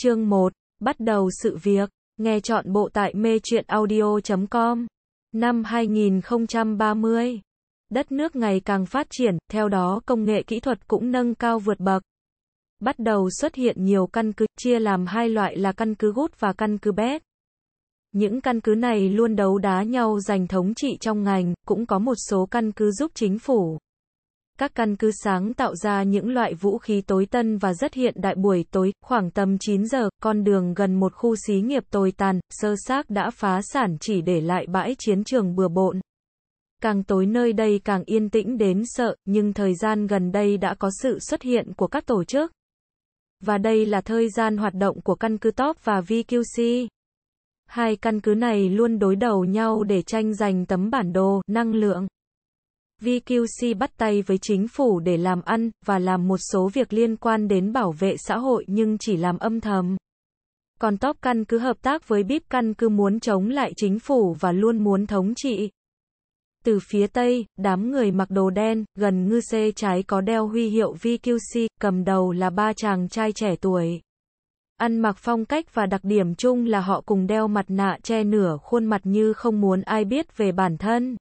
Chương 1. Bắt đầu sự việc. Nghe chọn bộ tại mê truyện audio.com. Năm 2030. Đất nước ngày càng phát triển, theo đó công nghệ kỹ thuật cũng nâng cao vượt bậc. Bắt đầu xuất hiện nhiều căn cứ, chia làm hai loại là căn cứ gút và căn cứ bét. Những căn cứ này luôn đấu đá nhau giành thống trị trong ngành, cũng có một số căn cứ giúp chính phủ các căn cứ sáng tạo ra những loại vũ khí tối tân và rất hiện đại buổi tối, khoảng tầm 9 giờ, con đường gần một khu xí nghiệp tồi tàn, sơ xác đã phá sản chỉ để lại bãi chiến trường bừa bộn. Càng tối nơi đây càng yên tĩnh đến sợ, nhưng thời gian gần đây đã có sự xuất hiện của các tổ chức. Và đây là thời gian hoạt động của căn cứ TOP và VQC. Hai căn cứ này luôn đối đầu nhau để tranh giành tấm bản đồ, năng lượng. VQC bắt tay với chính phủ để làm ăn, và làm một số việc liên quan đến bảo vệ xã hội nhưng chỉ làm âm thầm. Còn Top căn cứ hợp tác với BIP căn cứ muốn chống lại chính phủ và luôn muốn thống trị. Từ phía Tây, đám người mặc đồ đen, gần ngư xê trái có đeo huy hiệu VQC, cầm đầu là ba chàng trai trẻ tuổi. Ăn mặc phong cách và đặc điểm chung là họ cùng đeo mặt nạ che nửa khuôn mặt như không muốn ai biết về bản thân.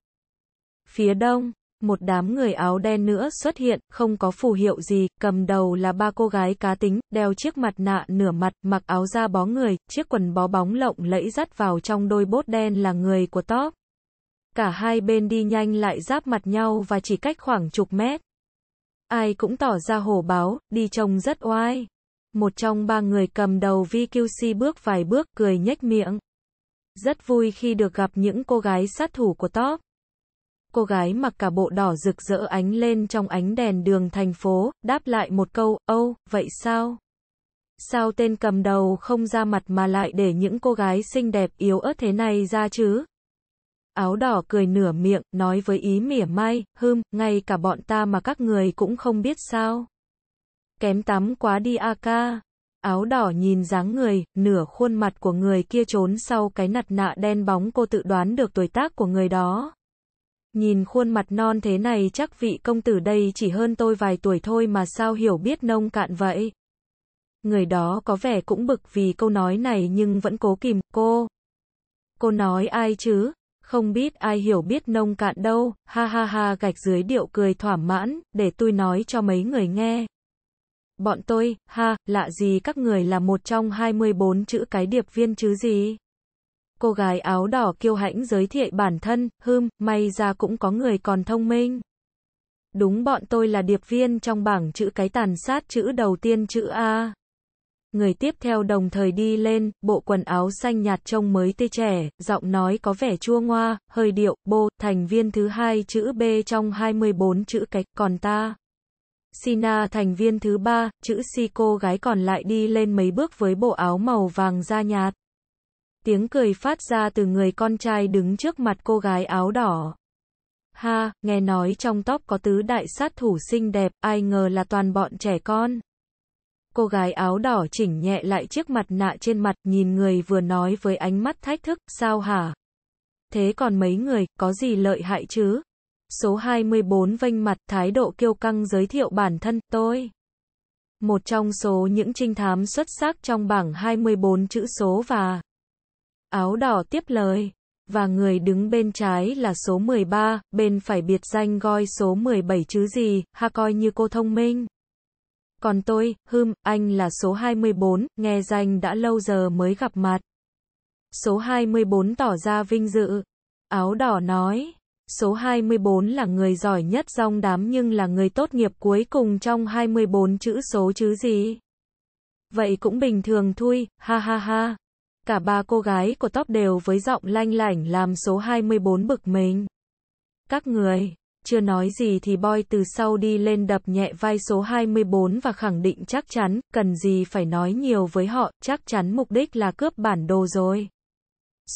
Phía Đông, một đám người áo đen nữa xuất hiện, không có phù hiệu gì, cầm đầu là ba cô gái cá tính, đeo chiếc mặt nạ nửa mặt, mặc áo da bó người, chiếc quần bó bóng lộng lẫy dắt vào trong đôi bốt đen là người của top. Cả hai bên đi nhanh lại giáp mặt nhau và chỉ cách khoảng chục mét. Ai cũng tỏ ra hổ báo, đi trông rất oai. Một trong ba người cầm đầu VQC bước vài bước cười nhếch miệng. Rất vui khi được gặp những cô gái sát thủ của top cô gái mặc cả bộ đỏ rực rỡ ánh lên trong ánh đèn đường thành phố, đáp lại một câu, Âu, vậy sao? Sao tên cầm đầu không ra mặt mà lại để những cô gái xinh đẹp yếu ớt thế này ra chứ? Áo đỏ cười nửa miệng, nói với ý mỉa mai, hưm, ngay cả bọn ta mà các người cũng không biết sao. Kém tắm quá đi a ca. Áo đỏ nhìn dáng người, nửa khuôn mặt của người kia trốn sau cái nặt nạ đen bóng cô tự đoán được tuổi tác của người đó. Nhìn khuôn mặt non thế này chắc vị công tử đây chỉ hơn tôi vài tuổi thôi mà sao hiểu biết nông cạn vậy. Người đó có vẻ cũng bực vì câu nói này nhưng vẫn cố kìm cô. Cô nói ai chứ? Không biết ai hiểu biết nông cạn đâu, ha ha ha gạch dưới điệu cười thỏa mãn, để tôi nói cho mấy người nghe. Bọn tôi, ha, lạ gì các người là một trong 24 chữ cái điệp viên chứ gì? Cô gái áo đỏ kiêu hãnh giới thiệu bản thân, hưm, may ra cũng có người còn thông minh. Đúng bọn tôi là điệp viên trong bảng chữ cái tàn sát chữ đầu tiên chữ A. Người tiếp theo đồng thời đi lên, bộ quần áo xanh nhạt trông mới tê trẻ, giọng nói có vẻ chua ngoa, hơi điệu, bô, thành viên thứ hai chữ B trong 24 chữ cái, còn ta. Sina thành viên thứ ba, chữ c cô gái còn lại đi lên mấy bước với bộ áo màu vàng da nhạt tiếng cười phát ra từ người con trai đứng trước mặt cô gái áo đỏ. Ha, nghe nói trong tóc có tứ đại sát thủ xinh đẹp, ai ngờ là toàn bọn trẻ con. Cô gái áo đỏ chỉnh nhẹ lại chiếc mặt nạ trên mặt, nhìn người vừa nói với ánh mắt thách thức, sao hả? Thế còn mấy người, có gì lợi hại chứ? Số 24 vênh mặt thái độ kiêu căng giới thiệu bản thân, tôi. Một trong số những trinh thám xuất sắc trong bảng 24 chữ số và áo đỏ tiếp lời. Và người đứng bên trái là số 13, bên phải biệt danh gọi số 17 chứ gì, ha coi như cô thông minh. Còn tôi, Hưng, anh là số 24, nghe danh đã lâu giờ mới gặp mặt. Số 24 tỏ ra vinh dự. Áo đỏ nói, số 24 là người giỏi nhất trong đám nhưng là người tốt nghiệp cuối cùng trong 24 chữ số chứ gì. Vậy cũng bình thường thôi, ha ha ha cả ba cô gái của top đều với giọng lanh lảnh làm số 24 bực mình. Các người, chưa nói gì thì boy từ sau đi lên đập nhẹ vai số 24 và khẳng định chắc chắn, cần gì phải nói nhiều với họ, chắc chắn mục đích là cướp bản đồ rồi.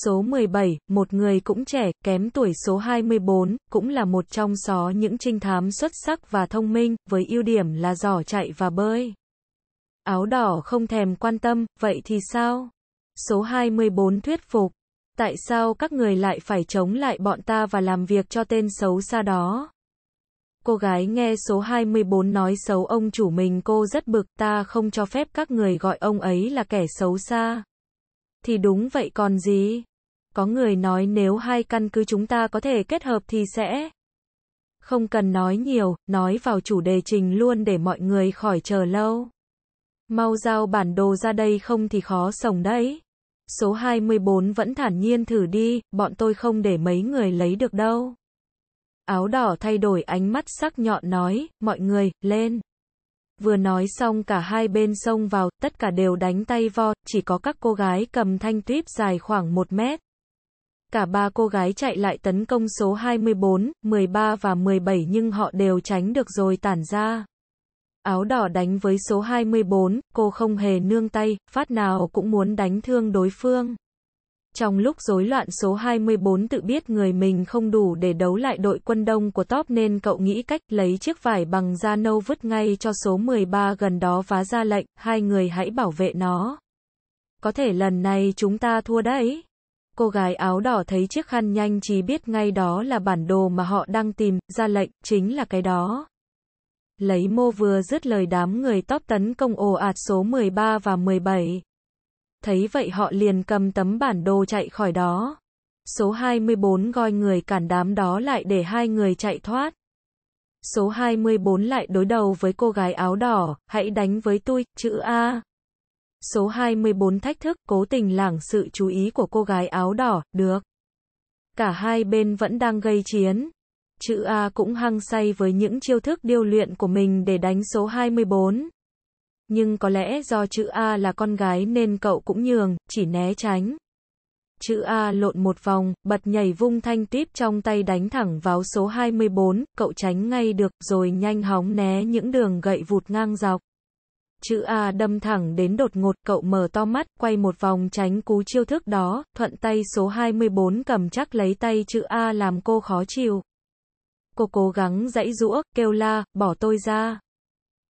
Số 17, một người cũng trẻ, kém tuổi số 24, cũng là một trong số những trinh thám xuất sắc và thông minh, với ưu điểm là giỏ chạy và bơi. Áo đỏ không thèm quan tâm, vậy thì sao? Số 24 thuyết phục. Tại sao các người lại phải chống lại bọn ta và làm việc cho tên xấu xa đó? Cô gái nghe số 24 nói xấu ông chủ mình cô rất bực ta không cho phép các người gọi ông ấy là kẻ xấu xa. Thì đúng vậy còn gì? Có người nói nếu hai căn cứ chúng ta có thể kết hợp thì sẽ... Không cần nói nhiều, nói vào chủ đề trình luôn để mọi người khỏi chờ lâu. Mau giao bản đồ ra đây không thì khó sống đấy. Số 24 vẫn thản nhiên thử đi, bọn tôi không để mấy người lấy được đâu. Áo đỏ thay đổi ánh mắt sắc nhọn nói, mọi người, lên. Vừa nói xong cả hai bên xông vào, tất cả đều đánh tay vo, chỉ có các cô gái cầm thanh tuyếp dài khoảng 1 mét. Cả ba cô gái chạy lại tấn công số 24, 13 và 17 nhưng họ đều tránh được rồi tản ra. Áo đỏ đánh với số 24, cô không hề nương tay, phát nào cũng muốn đánh thương đối phương. Trong lúc rối loạn số 24 tự biết người mình không đủ để đấu lại đội quân đông của top nên cậu nghĩ cách lấy chiếc vải bằng da nâu vứt ngay cho số 13 gần đó phá ra lệnh, hai người hãy bảo vệ nó. Có thể lần này chúng ta thua đấy. Cô gái áo đỏ thấy chiếc khăn nhanh chỉ biết ngay đó là bản đồ mà họ đang tìm, ra lệnh, chính là cái đó. Lấy mô vừa dứt lời đám người tóp tấn công ồ ạt số 13 và 17. Thấy vậy họ liền cầm tấm bản đồ chạy khỏi đó. Số 24 gọi người cản đám đó lại để hai người chạy thoát. Số 24 lại đối đầu với cô gái áo đỏ, hãy đánh với tôi, chữ A. Số 24 thách thức, cố tình lảng sự chú ý của cô gái áo đỏ, được. Cả hai bên vẫn đang gây chiến chữ A cũng hăng say với những chiêu thức điêu luyện của mình để đánh số 24. Nhưng có lẽ do chữ A là con gái nên cậu cũng nhường, chỉ né tránh. Chữ A lộn một vòng, bật nhảy vung thanh tiếp trong tay đánh thẳng vào số 24, cậu tránh ngay được, rồi nhanh hóng né những đường gậy vụt ngang dọc. Chữ A đâm thẳng đến đột ngột, cậu mở to mắt, quay một vòng tránh cú chiêu thức đó, thuận tay số 24 cầm chắc lấy tay chữ A làm cô khó chịu cô cố gắng dãy rũa, kêu la, bỏ tôi ra.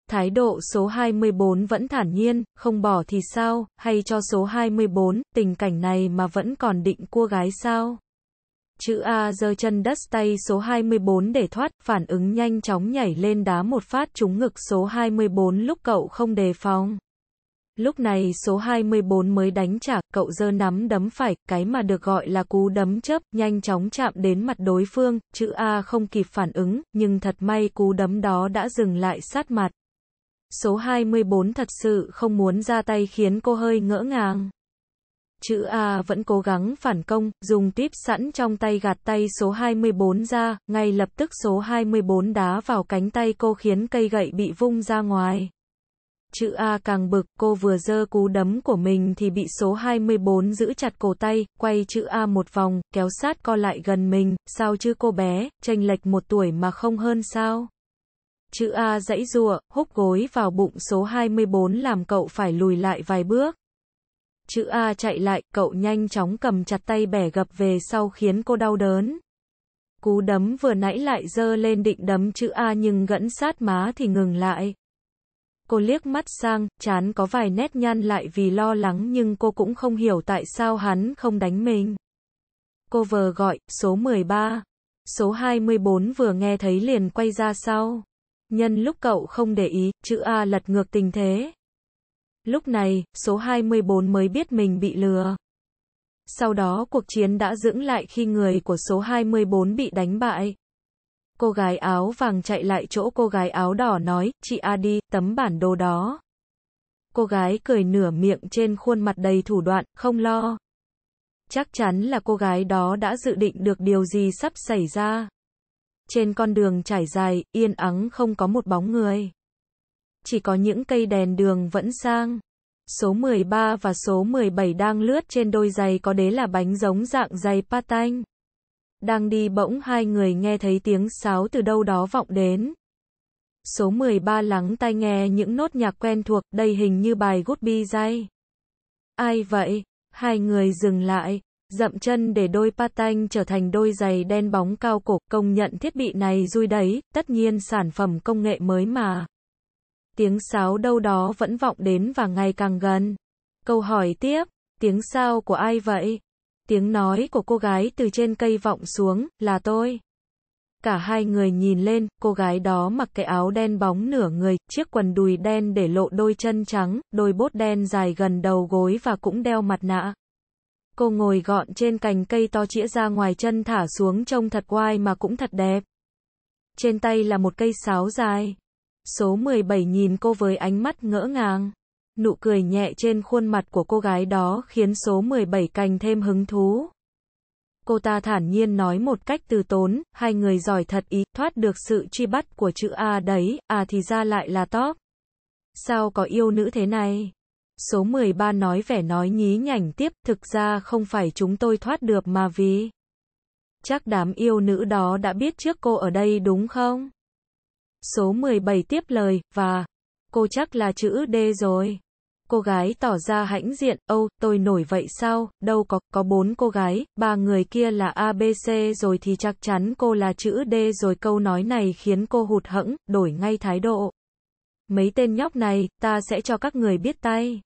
Thái độ số 24 vẫn thản nhiên, không bỏ thì sao, hay cho số 24, tình cảnh này mà vẫn còn định cua gái sao? Chữ A giơ chân đất tay số 24 để thoát, phản ứng nhanh chóng nhảy lên đá một phát trúng ngực số 24 lúc cậu không đề phòng. Lúc này số 24 mới đánh trả, cậu giơ nắm đấm phải, cái mà được gọi là cú đấm chớp, nhanh chóng chạm đến mặt đối phương, chữ A không kịp phản ứng, nhưng thật may cú đấm đó đã dừng lại sát mặt. Số 24 thật sự không muốn ra tay khiến cô hơi ngỡ ngàng. Chữ A vẫn cố gắng phản công, dùng típ sẵn trong tay gạt tay số 24 ra, ngay lập tức số 24 đá vào cánh tay cô khiến cây gậy bị vung ra ngoài. Chữ A càng bực, cô vừa giơ cú đấm của mình thì bị số 24 giữ chặt cổ tay, quay chữ A một vòng, kéo sát co lại gần mình, sao chứ cô bé, chênh lệch một tuổi mà không hơn sao? Chữ A dãy rùa, húc gối vào bụng số 24 làm cậu phải lùi lại vài bước. Chữ A chạy lại, cậu nhanh chóng cầm chặt tay bẻ gập về sau khiến cô đau đớn. Cú đấm vừa nãy lại dơ lên định đấm chữ A nhưng gẫn sát má thì ngừng lại. Cô liếc mắt sang, chán có vài nét nhăn lại vì lo lắng nhưng cô cũng không hiểu tại sao hắn không đánh mình. Cô vờ gọi, số 13. Số 24 vừa nghe thấy liền quay ra sau. Nhân lúc cậu không để ý, chữ A lật ngược tình thế. Lúc này, số 24 mới biết mình bị lừa. Sau đó cuộc chiến đã dưỡng lại khi người của số 24 bị đánh bại cô gái áo vàng chạy lại chỗ cô gái áo đỏ nói, chị A đi, tấm bản đồ đó. Cô gái cười nửa miệng trên khuôn mặt đầy thủ đoạn, không lo. Chắc chắn là cô gái đó đã dự định được điều gì sắp xảy ra. Trên con đường trải dài, yên ắng không có một bóng người. Chỉ có những cây đèn đường vẫn sang. Số 13 và số 17 đang lướt trên đôi giày có đế là bánh giống dạng giày patanh. Đang đi bỗng hai người nghe thấy tiếng sáo từ đâu đó vọng đến. Số 13 lắng tai nghe những nốt nhạc quen thuộc, đây hình như bài gút bi dây. Ai vậy? Hai người dừng lại, dậm chân để đôi patanh trở thành đôi giày đen bóng cao cổ, công nhận thiết bị này vui đấy, tất nhiên sản phẩm công nghệ mới mà. Tiếng sáo đâu đó vẫn vọng đến và ngày càng gần. Câu hỏi tiếp, tiếng sao của ai vậy? Tiếng nói của cô gái từ trên cây vọng xuống, là tôi. Cả hai người nhìn lên, cô gái đó mặc cái áo đen bóng nửa người, chiếc quần đùi đen để lộ đôi chân trắng, đôi bốt đen dài gần đầu gối và cũng đeo mặt nạ. Cô ngồi gọn trên cành cây to chĩa ra ngoài chân thả xuống trông thật oai mà cũng thật đẹp. Trên tay là một cây sáo dài. Số 17 nhìn cô với ánh mắt ngỡ ngàng nụ cười nhẹ trên khuôn mặt của cô gái đó khiến số 17 cành thêm hứng thú. Cô ta thản nhiên nói một cách từ tốn, hai người giỏi thật ý, thoát được sự truy bắt của chữ A đấy, à thì ra lại là top. Sao có yêu nữ thế này? Số 13 nói vẻ nói nhí nhảnh tiếp, thực ra không phải chúng tôi thoát được mà vì... Chắc đám yêu nữ đó đã biết trước cô ở đây đúng không? Số 17 tiếp lời, và... Cô chắc là chữ D rồi cô gái tỏ ra hãnh diện, âu, tôi nổi vậy sao, đâu có, có bốn cô gái, ba người kia là ABC rồi thì chắc chắn cô là chữ D rồi câu nói này khiến cô hụt hẫng, đổi ngay thái độ. Mấy tên nhóc này, ta sẽ cho các người biết tay.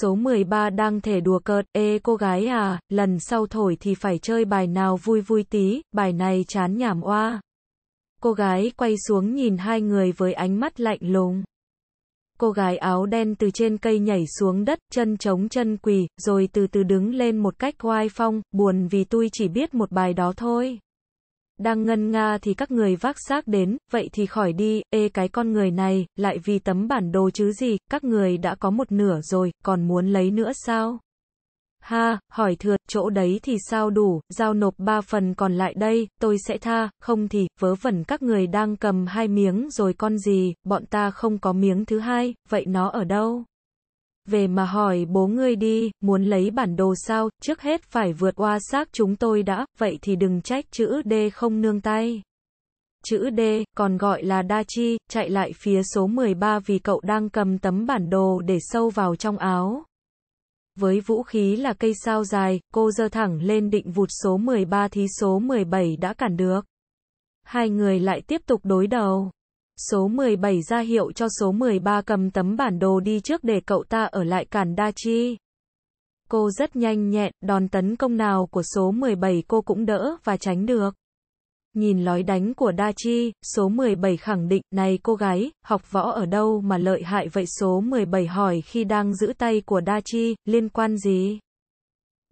Số 13 đang thể đùa cợt, ê cô gái à, lần sau thổi thì phải chơi bài nào vui vui tí, bài này chán nhảm oa. Cô gái quay xuống nhìn hai người với ánh mắt lạnh lùng cô gái áo đen từ trên cây nhảy xuống đất, chân chống chân quỳ, rồi từ từ đứng lên một cách oai phong, buồn vì tôi chỉ biết một bài đó thôi. Đang ngân nga thì các người vác xác đến, vậy thì khỏi đi, ê cái con người này, lại vì tấm bản đồ chứ gì, các người đã có một nửa rồi, còn muốn lấy nữa sao? ha, hỏi thừa chỗ đấy thì sao đủ, giao nộp ba phần còn lại đây, tôi sẽ tha, không thì, vớ vẩn các người đang cầm hai miếng rồi con gì, bọn ta không có miếng thứ hai, vậy nó ở đâu? Về mà hỏi bố ngươi đi, muốn lấy bản đồ sao, trước hết phải vượt qua xác chúng tôi đã, vậy thì đừng trách chữ D không nương tay chữ D, còn gọi là đa chi, chạy lại phía số 13 vì cậu đang cầm tấm bản đồ để sâu vào trong áo với vũ khí là cây sao dài, cô giơ thẳng lên định vụt số 13 thì số 17 đã cản được. Hai người lại tiếp tục đối đầu. Số 17 ra hiệu cho số 13 cầm tấm bản đồ đi trước để cậu ta ở lại cản đa chi. Cô rất nhanh nhẹn, đòn tấn công nào của số 17 cô cũng đỡ và tránh được. Nhìn lói đánh của Đa Chi, số 17 khẳng định, này cô gái, học võ ở đâu mà lợi hại vậy số 17 hỏi khi đang giữ tay của Đa Chi, liên quan gì?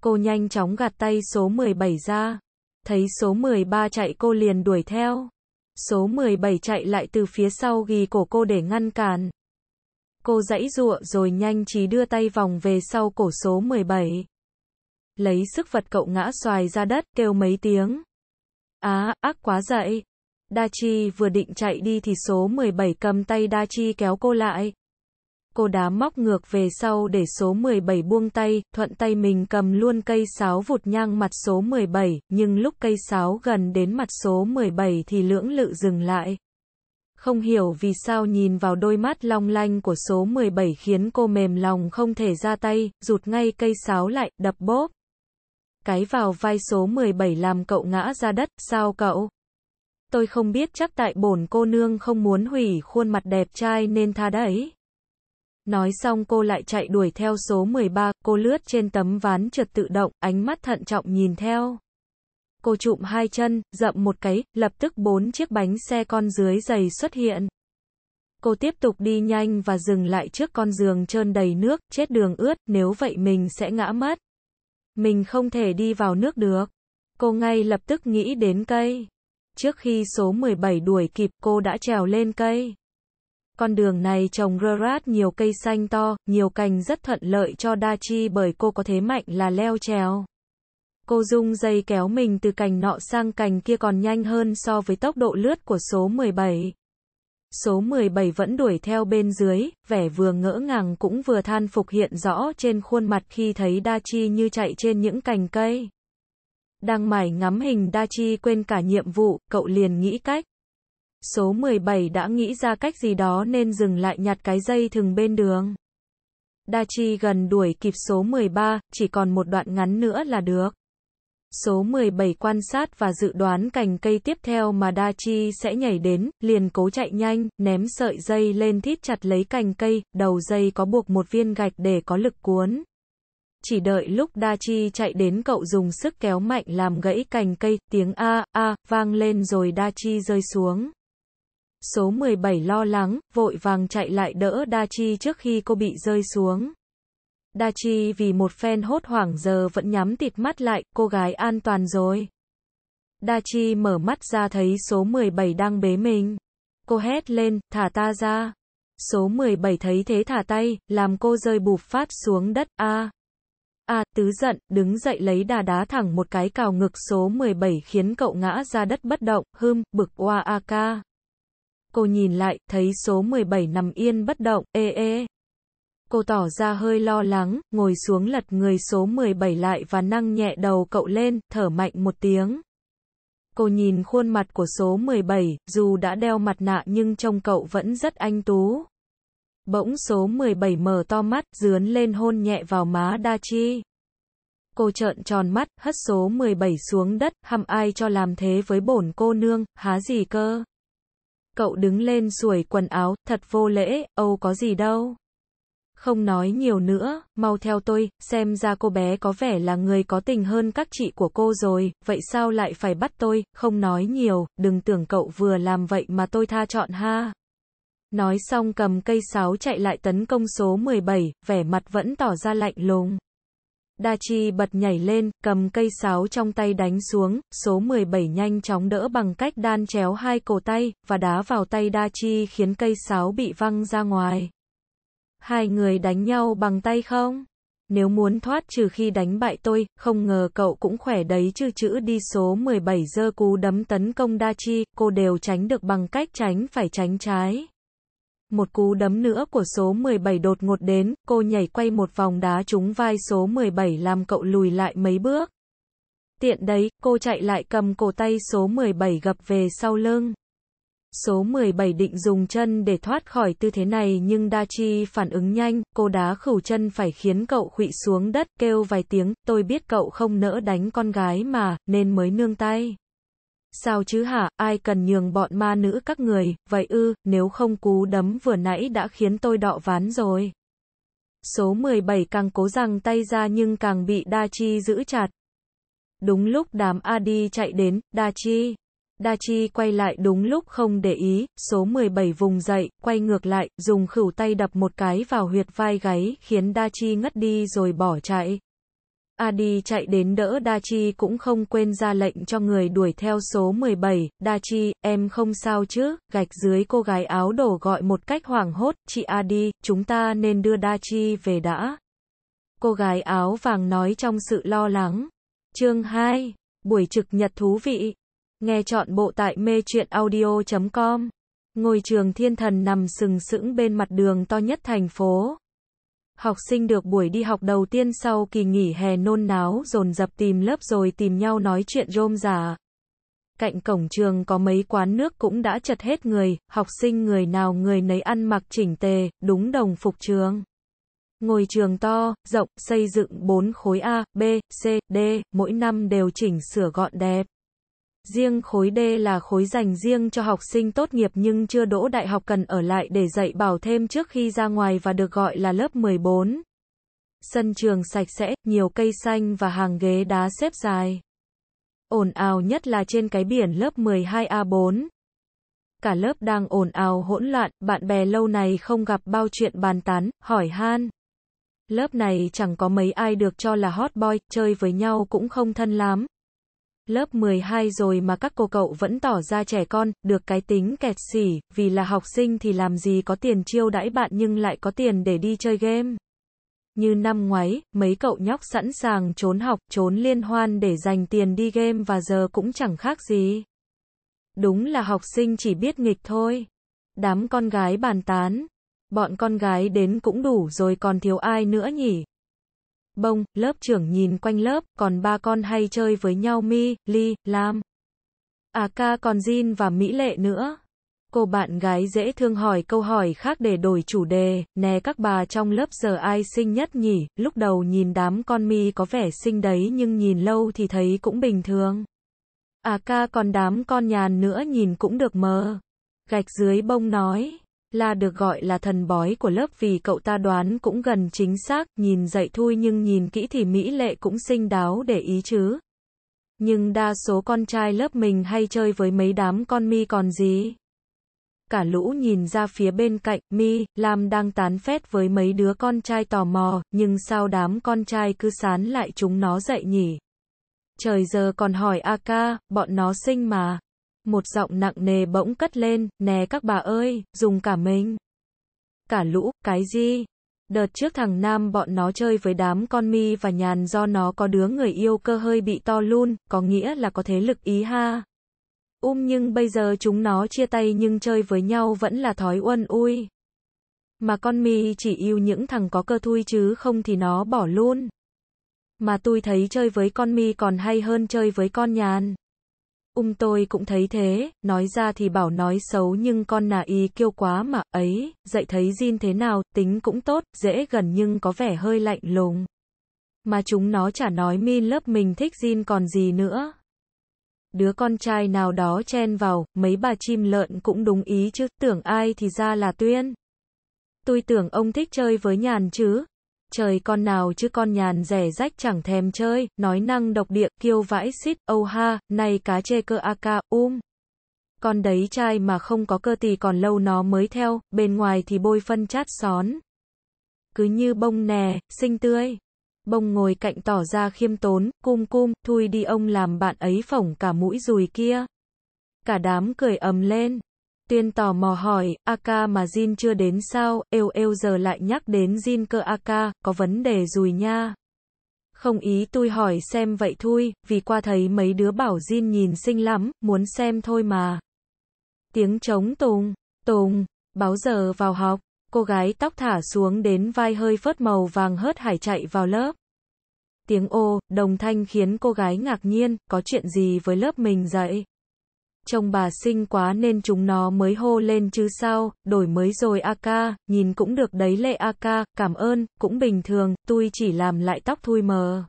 Cô nhanh chóng gạt tay số 17 ra, thấy số 13 chạy cô liền đuổi theo. Số 17 chạy lại từ phía sau ghi cổ cô để ngăn cản. Cô dãy dụa rồi nhanh trí đưa tay vòng về sau cổ số 17. Lấy sức vật cậu ngã xoài ra đất kêu mấy tiếng. Á, ác quá dậy. Dachi vừa định chạy đi thì số 17 cầm tay Dachi kéo cô lại. Cô đá móc ngược về sau để số 17 buông tay, thuận tay mình cầm luôn cây sáo vụt nhang mặt số 17, nhưng lúc cây sáo gần đến mặt số 17 thì lưỡng lự dừng lại. Không hiểu vì sao nhìn vào đôi mắt long lanh của số 17 khiến cô mềm lòng không thể ra tay, rụt ngay cây sáo lại, đập bóp cái vào vai số 17 làm cậu ngã ra đất, sao cậu? Tôi không biết chắc tại bổn cô nương không muốn hủy khuôn mặt đẹp trai nên tha đấy. Nói xong cô lại chạy đuổi theo số 13, cô lướt trên tấm ván trượt tự động, ánh mắt thận trọng nhìn theo. Cô chụm hai chân, dậm một cái, lập tức bốn chiếc bánh xe con dưới giày xuất hiện. Cô tiếp tục đi nhanh và dừng lại trước con giường trơn đầy nước, chết đường ướt, nếu vậy mình sẽ ngã mất. Mình không thể đi vào nước được. Cô ngay lập tức nghĩ đến cây. Trước khi số 17 đuổi kịp cô đã trèo lên cây. Con đường này trồng rơ rát nhiều cây xanh to, nhiều cành rất thuận lợi cho đa chi bởi cô có thế mạnh là leo trèo. Cô dung dây kéo mình từ cành nọ sang cành kia còn nhanh hơn so với tốc độ lướt của số 17. Số 17 vẫn đuổi theo bên dưới, vẻ vừa ngỡ ngàng cũng vừa than phục hiện rõ trên khuôn mặt khi thấy Dachi như chạy trên những cành cây. Đang mải ngắm hình Dachi quên cả nhiệm vụ, cậu liền nghĩ cách. Số 17 đã nghĩ ra cách gì đó nên dừng lại nhặt cái dây thừng bên đường. Dachi gần đuổi kịp số 13, chỉ còn một đoạn ngắn nữa là được. Số 17 quan sát và dự đoán cành cây tiếp theo mà Dachi sẽ nhảy đến, liền cố chạy nhanh, ném sợi dây lên thít chặt lấy cành cây, đầu dây có buộc một viên gạch để có lực cuốn. Chỉ đợi lúc Dachi chạy đến cậu dùng sức kéo mạnh làm gãy cành cây, tiếng a a vang lên rồi Dachi rơi xuống. Số 17 lo lắng, vội vàng chạy lại đỡ Dachi trước khi cô bị rơi xuống. Dachi vì một phen hốt hoảng giờ vẫn nhắm tịt mắt lại, cô gái an toàn rồi. Dachi mở mắt ra thấy số 17 đang bế mình. Cô hét lên, thả ta ra. Số 17 thấy thế thả tay, làm cô rơi bụp phát xuống đất. A. A tứ giận, đứng dậy lấy đà đá thẳng một cái cào ngực số 17 khiến cậu ngã ra đất bất động, hưng, bực oa a ca. Cô nhìn lại, thấy số 17 nằm yên bất động, ê ê. Cô tỏ ra hơi lo lắng, ngồi xuống lật người số 17 lại và nâng nhẹ đầu cậu lên, thở mạnh một tiếng. Cô nhìn khuôn mặt của số 17, dù đã đeo mặt nạ nhưng trông cậu vẫn rất anh tú. Bỗng số 17 mở to mắt, dướn lên hôn nhẹ vào má Đa Chi. Cô trợn tròn mắt, hất số 17 xuống đất, hăm ai cho làm thế với bổn cô nương, há gì cơ. Cậu đứng lên xuổi quần áo, thật vô lễ, âu có gì đâu không nói nhiều nữa, mau theo tôi, xem ra cô bé có vẻ là người có tình hơn các chị của cô rồi, vậy sao lại phải bắt tôi, không nói nhiều, đừng tưởng cậu vừa làm vậy mà tôi tha chọn ha. Nói xong cầm cây sáo chạy lại tấn công số 17, vẻ mặt vẫn tỏ ra lạnh lùng. Dachi bật nhảy lên, cầm cây sáo trong tay đánh xuống, số 17 nhanh chóng đỡ bằng cách đan chéo hai cổ tay, và đá vào tay Dachi khiến cây sáo bị văng ra ngoài. Hai người đánh nhau bằng tay không? Nếu muốn thoát trừ khi đánh bại tôi, không ngờ cậu cũng khỏe đấy chứ chữ đi số 17 giơ cú đấm tấn công Dachi, cô đều tránh được bằng cách tránh phải tránh trái. Một cú đấm nữa của số 17 đột ngột đến, cô nhảy quay một vòng đá trúng vai số 17 làm cậu lùi lại mấy bước. Tiện đấy, cô chạy lại cầm cổ tay số 17 gập về sau lưng số 17 định dùng chân để thoát khỏi tư thế này nhưng Dachi phản ứng nhanh, cô đá khủ chân phải khiến cậu khụy xuống đất, kêu vài tiếng, tôi biết cậu không nỡ đánh con gái mà, nên mới nương tay. Sao chứ hả, ai cần nhường bọn ma nữ các người, vậy ư, nếu không cú đấm vừa nãy đã khiến tôi đọ ván rồi. Số 17 càng cố rằng tay ra nhưng càng bị Dachi giữ chặt. Đúng lúc đám Adi chạy đến, Dachi. Dachi quay lại đúng lúc không để ý, số 17 vùng dậy, quay ngược lại, dùng khửu tay đập một cái vào huyệt vai gáy, khiến Dachi ngất đi rồi bỏ chạy. Adi chạy đến đỡ Dachi cũng không quên ra lệnh cho người đuổi theo số 17, Dachi, em không sao chứ, gạch dưới cô gái áo đổ gọi một cách hoảng hốt, chị Adi, chúng ta nên đưa Dachi về đã. Cô gái áo vàng nói trong sự lo lắng. Chương 2, buổi trực nhật thú vị. Nghe chọn bộ tại mê truyện audio.com. Ngôi trường thiên thần nằm sừng sững bên mặt đường to nhất thành phố. Học sinh được buổi đi học đầu tiên sau kỳ nghỉ hè nôn náo dồn dập tìm lớp rồi tìm nhau nói chuyện rôm rả. Cạnh cổng trường có mấy quán nước cũng đã chật hết người, học sinh người nào người nấy ăn mặc chỉnh tề, đúng đồng phục trường. Ngôi trường to, rộng, xây dựng 4 khối A, B, C, D, mỗi năm đều chỉnh sửa gọn đẹp. Riêng khối D là khối dành riêng cho học sinh tốt nghiệp nhưng chưa đỗ đại học cần ở lại để dạy bảo thêm trước khi ra ngoài và được gọi là lớp 14. Sân trường sạch sẽ, nhiều cây xanh và hàng ghế đá xếp dài. Ồn ào nhất là trên cái biển lớp 12A4. Cả lớp đang ồn ào hỗn loạn, bạn bè lâu này không gặp bao chuyện bàn tán, hỏi han. Lớp này chẳng có mấy ai được cho là hot boy, chơi với nhau cũng không thân lắm, Lớp 12 rồi mà các cô cậu vẫn tỏ ra trẻ con, được cái tính kẹt xỉ, vì là học sinh thì làm gì có tiền chiêu đãi bạn nhưng lại có tiền để đi chơi game. Như năm ngoái, mấy cậu nhóc sẵn sàng trốn học, trốn liên hoan để dành tiền đi game và giờ cũng chẳng khác gì. Đúng là học sinh chỉ biết nghịch thôi. Đám con gái bàn tán. Bọn con gái đến cũng đủ rồi còn thiếu ai nữa nhỉ? Bông, lớp trưởng nhìn quanh lớp, còn ba con hay chơi với nhau Mi, Ly, Lam. À ca còn Jin và Mỹ Lệ nữa. Cô bạn gái dễ thương hỏi câu hỏi khác để đổi chủ đề, nè các bà trong lớp giờ ai xinh nhất nhỉ, lúc đầu nhìn đám con mi có vẻ xinh đấy nhưng nhìn lâu thì thấy cũng bình thường. À ca còn đám con nhàn nữa nhìn cũng được mờ. Gạch dưới bông nói là được gọi là thần bói của lớp vì cậu ta đoán cũng gần chính xác, nhìn dậy thui nhưng nhìn kỹ thì Mỹ Lệ cũng xinh đáo để ý chứ. Nhưng đa số con trai lớp mình hay chơi với mấy đám con mi còn gì. Cả lũ nhìn ra phía bên cạnh, mi, Lam đang tán phét với mấy đứa con trai tò mò, nhưng sao đám con trai cứ sán lại chúng nó dậy nhỉ? Trời giờ còn hỏi A ca, bọn nó xinh mà một giọng nặng nề bỗng cất lên, nè các bà ơi, dùng cả mình. Cả lũ, cái gì? Đợt trước thằng Nam bọn nó chơi với đám con mi và nhàn do nó có đứa người yêu cơ hơi bị to luôn, có nghĩa là có thế lực ý ha. Um nhưng bây giờ chúng nó chia tay nhưng chơi với nhau vẫn là thói uân ui. Mà con mi chỉ yêu những thằng có cơ thui chứ không thì nó bỏ luôn. Mà tôi thấy chơi với con mi còn hay hơn chơi với con nhàn. Ung um tôi cũng thấy thế, nói ra thì bảo nói xấu nhưng con nà y kêu quá mà, ấy, dạy thấy Jin thế nào, tính cũng tốt, dễ gần nhưng có vẻ hơi lạnh lùng. Mà chúng nó chả nói min lớp mình thích Jin còn gì nữa. Đứa con trai nào đó chen vào, mấy bà chim lợn cũng đúng ý chứ, tưởng ai thì ra là tuyên. Tôi tưởng ông thích chơi với nhàn chứ, trời con nào chứ con nhàn rẻ rách chẳng thèm chơi, nói năng độc địa, kiêu vãi xít, âu ha, này cá chê cơ a ca, um. Con đấy trai mà không có cơ tỳ còn lâu nó mới theo, bên ngoài thì bôi phân chát xón. Cứ như bông nè, xinh tươi. Bông ngồi cạnh tỏ ra khiêm tốn, cung cung, thui đi ông làm bạn ấy phỏng cả mũi dùi kia. Cả đám cười ầm lên. Tuyên tò mò hỏi, Aka mà Jin chưa đến sao, yêu yêu giờ lại nhắc đến Jin cơ Aka, có vấn đề rồi nha. Không ý tôi hỏi xem vậy thôi, vì qua thấy mấy đứa bảo Jin nhìn xinh lắm, muốn xem thôi mà. Tiếng trống tùng, tùng, báo giờ vào học, cô gái tóc thả xuống đến vai hơi phớt màu vàng hớt hải chạy vào lớp. Tiếng ô, đồng thanh khiến cô gái ngạc nhiên, có chuyện gì với lớp mình vậy? chồng bà sinh quá nên chúng nó mới hô lên chứ sao, đổi mới rồi a ca, nhìn cũng được đấy lệ a ca, cảm ơn, cũng bình thường, tôi chỉ làm lại tóc thui mờ.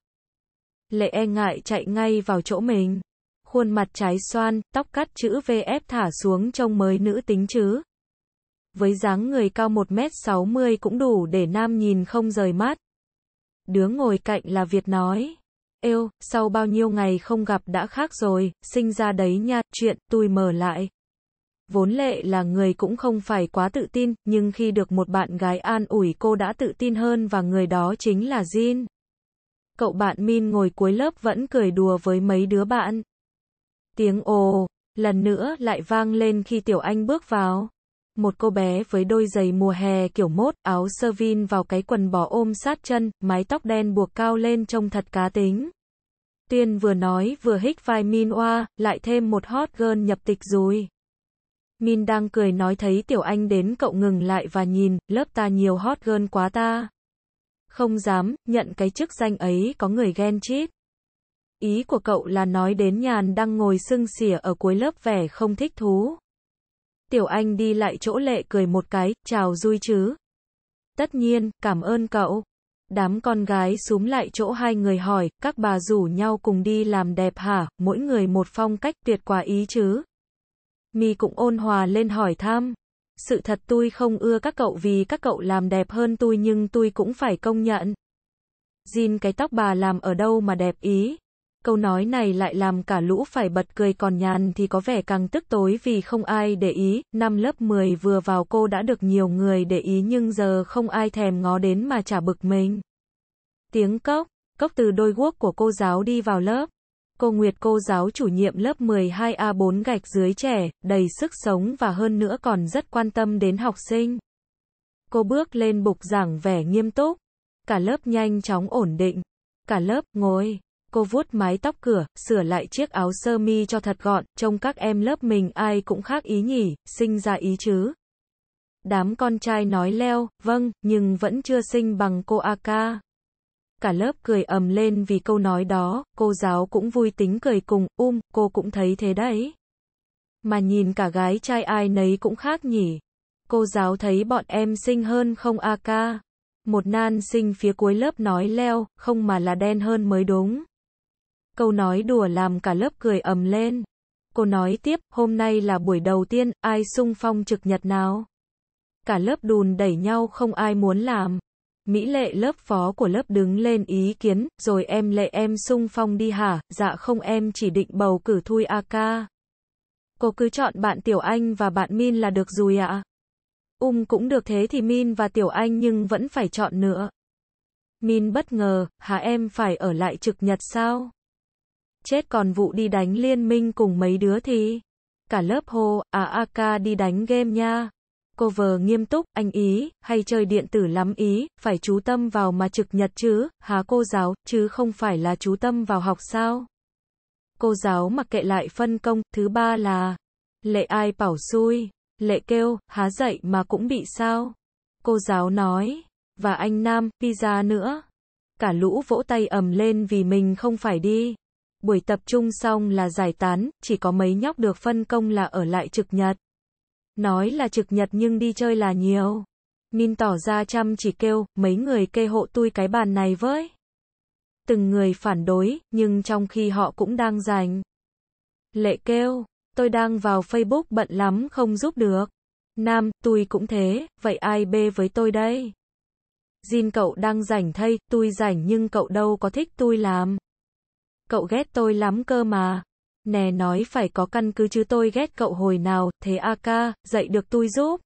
Lệ e ngại chạy ngay vào chỗ mình. Khuôn mặt trái xoan, tóc cắt chữ VF thả xuống trông mới nữ tính chứ. Với dáng người cao 1m60 cũng đủ để nam nhìn không rời mắt. Đứa ngồi cạnh là Việt nói. Êu, sau bao nhiêu ngày không gặp đã khác rồi, sinh ra đấy nha, chuyện tôi mở lại. Vốn lệ là người cũng không phải quá tự tin, nhưng khi được một bạn gái an ủi cô đã tự tin hơn và người đó chính là Jin. Cậu bạn Min ngồi cuối lớp vẫn cười đùa với mấy đứa bạn. Tiếng ồ, lần nữa lại vang lên khi Tiểu Anh bước vào một cô bé với đôi giày mùa hè kiểu mốt, áo sơ vin vào cái quần bò ôm sát chân, mái tóc đen buộc cao lên trông thật cá tính. Tiên vừa nói vừa hích vai Min Oa, lại thêm một hot girl nhập tịch rồi. Min đang cười nói thấy Tiểu Anh đến cậu ngừng lại và nhìn, lớp ta nhiều hot girl quá ta. Không dám, nhận cái chức danh ấy có người ghen chít. Ý của cậu là nói đến nhàn đang ngồi sưng xỉa ở cuối lớp vẻ không thích thú. Tiểu Anh đi lại chỗ lệ cười một cái, chào Dui chứ. Tất nhiên, cảm ơn cậu. Đám con gái xúm lại chỗ hai người hỏi, các bà rủ nhau cùng đi làm đẹp hả, mỗi người một phong cách tuyệt quả ý chứ. Mi cũng ôn hòa lên hỏi thăm. Sự thật tôi không ưa các cậu vì các cậu làm đẹp hơn tôi nhưng tôi cũng phải công nhận. Jin cái tóc bà làm ở đâu mà đẹp ý câu nói này lại làm cả lũ phải bật cười còn nhàn thì có vẻ càng tức tối vì không ai để ý, năm lớp 10 vừa vào cô đã được nhiều người để ý nhưng giờ không ai thèm ngó đến mà chả bực mình. Tiếng cốc, cốc từ đôi guốc của cô giáo đi vào lớp. Cô Nguyệt cô giáo chủ nhiệm lớp 12A4 gạch dưới trẻ, đầy sức sống và hơn nữa còn rất quan tâm đến học sinh. Cô bước lên bục giảng vẻ nghiêm túc. Cả lớp nhanh chóng ổn định. Cả lớp ngồi. Cô vuốt mái tóc cửa, sửa lại chiếc áo sơ mi cho thật gọn, trông các em lớp mình ai cũng khác ý nhỉ, sinh ra ý chứ. Đám con trai nói leo, vâng, nhưng vẫn chưa sinh bằng cô Aka. Cả lớp cười ầm lên vì câu nói đó, cô giáo cũng vui tính cười cùng, um, cô cũng thấy thế đấy. Mà nhìn cả gái trai ai nấy cũng khác nhỉ. Cô giáo thấy bọn em sinh hơn không Aka. Một nan sinh phía cuối lớp nói leo, không mà là đen hơn mới đúng câu nói đùa làm cả lớp cười ầm lên. Cô nói tiếp, hôm nay là buổi đầu tiên, ai sung phong trực nhật nào? Cả lớp đùn đẩy nhau không ai muốn làm. Mỹ lệ lớp phó của lớp đứng lên ý kiến, rồi em lệ em sung phong đi hả, dạ không em chỉ định bầu cử thui a ca. Cô cứ chọn bạn Tiểu Anh và bạn Min là được rồi ạ. um cũng được thế thì Min và Tiểu Anh nhưng vẫn phải chọn nữa. Min bất ngờ, hả em phải ở lại trực nhật sao? chết còn vụ đi đánh liên minh cùng mấy đứa thì. Cả lớp hô, à a ca đi đánh game nha. Cô vờ nghiêm túc, anh ý, hay chơi điện tử lắm ý, phải chú tâm vào mà trực nhật chứ, há cô giáo, chứ không phải là chú tâm vào học sao. Cô giáo mặc kệ lại phân công, thứ ba là, lệ ai bảo xui, lệ kêu, há dậy mà cũng bị sao. Cô giáo nói, và anh Nam, pizza nữa. Cả lũ vỗ tay ầm lên vì mình không phải đi. Buổi tập trung xong là giải tán, chỉ có mấy nhóc được phân công là ở lại trực nhật. Nói là trực nhật nhưng đi chơi là nhiều. Min tỏ ra chăm chỉ kêu, mấy người kê hộ tôi cái bàn này với. Từng người phản đối, nhưng trong khi họ cũng đang giành. Lệ kêu, tôi đang vào Facebook bận lắm không giúp được. Nam, tôi cũng thế, vậy ai bê với tôi đây? Jin cậu đang rảnh thay, tôi rảnh nhưng cậu đâu có thích tôi làm cậu ghét tôi lắm cơ mà. Nè nói phải có căn cứ chứ tôi ghét cậu hồi nào, thế ak dạy được tôi giúp.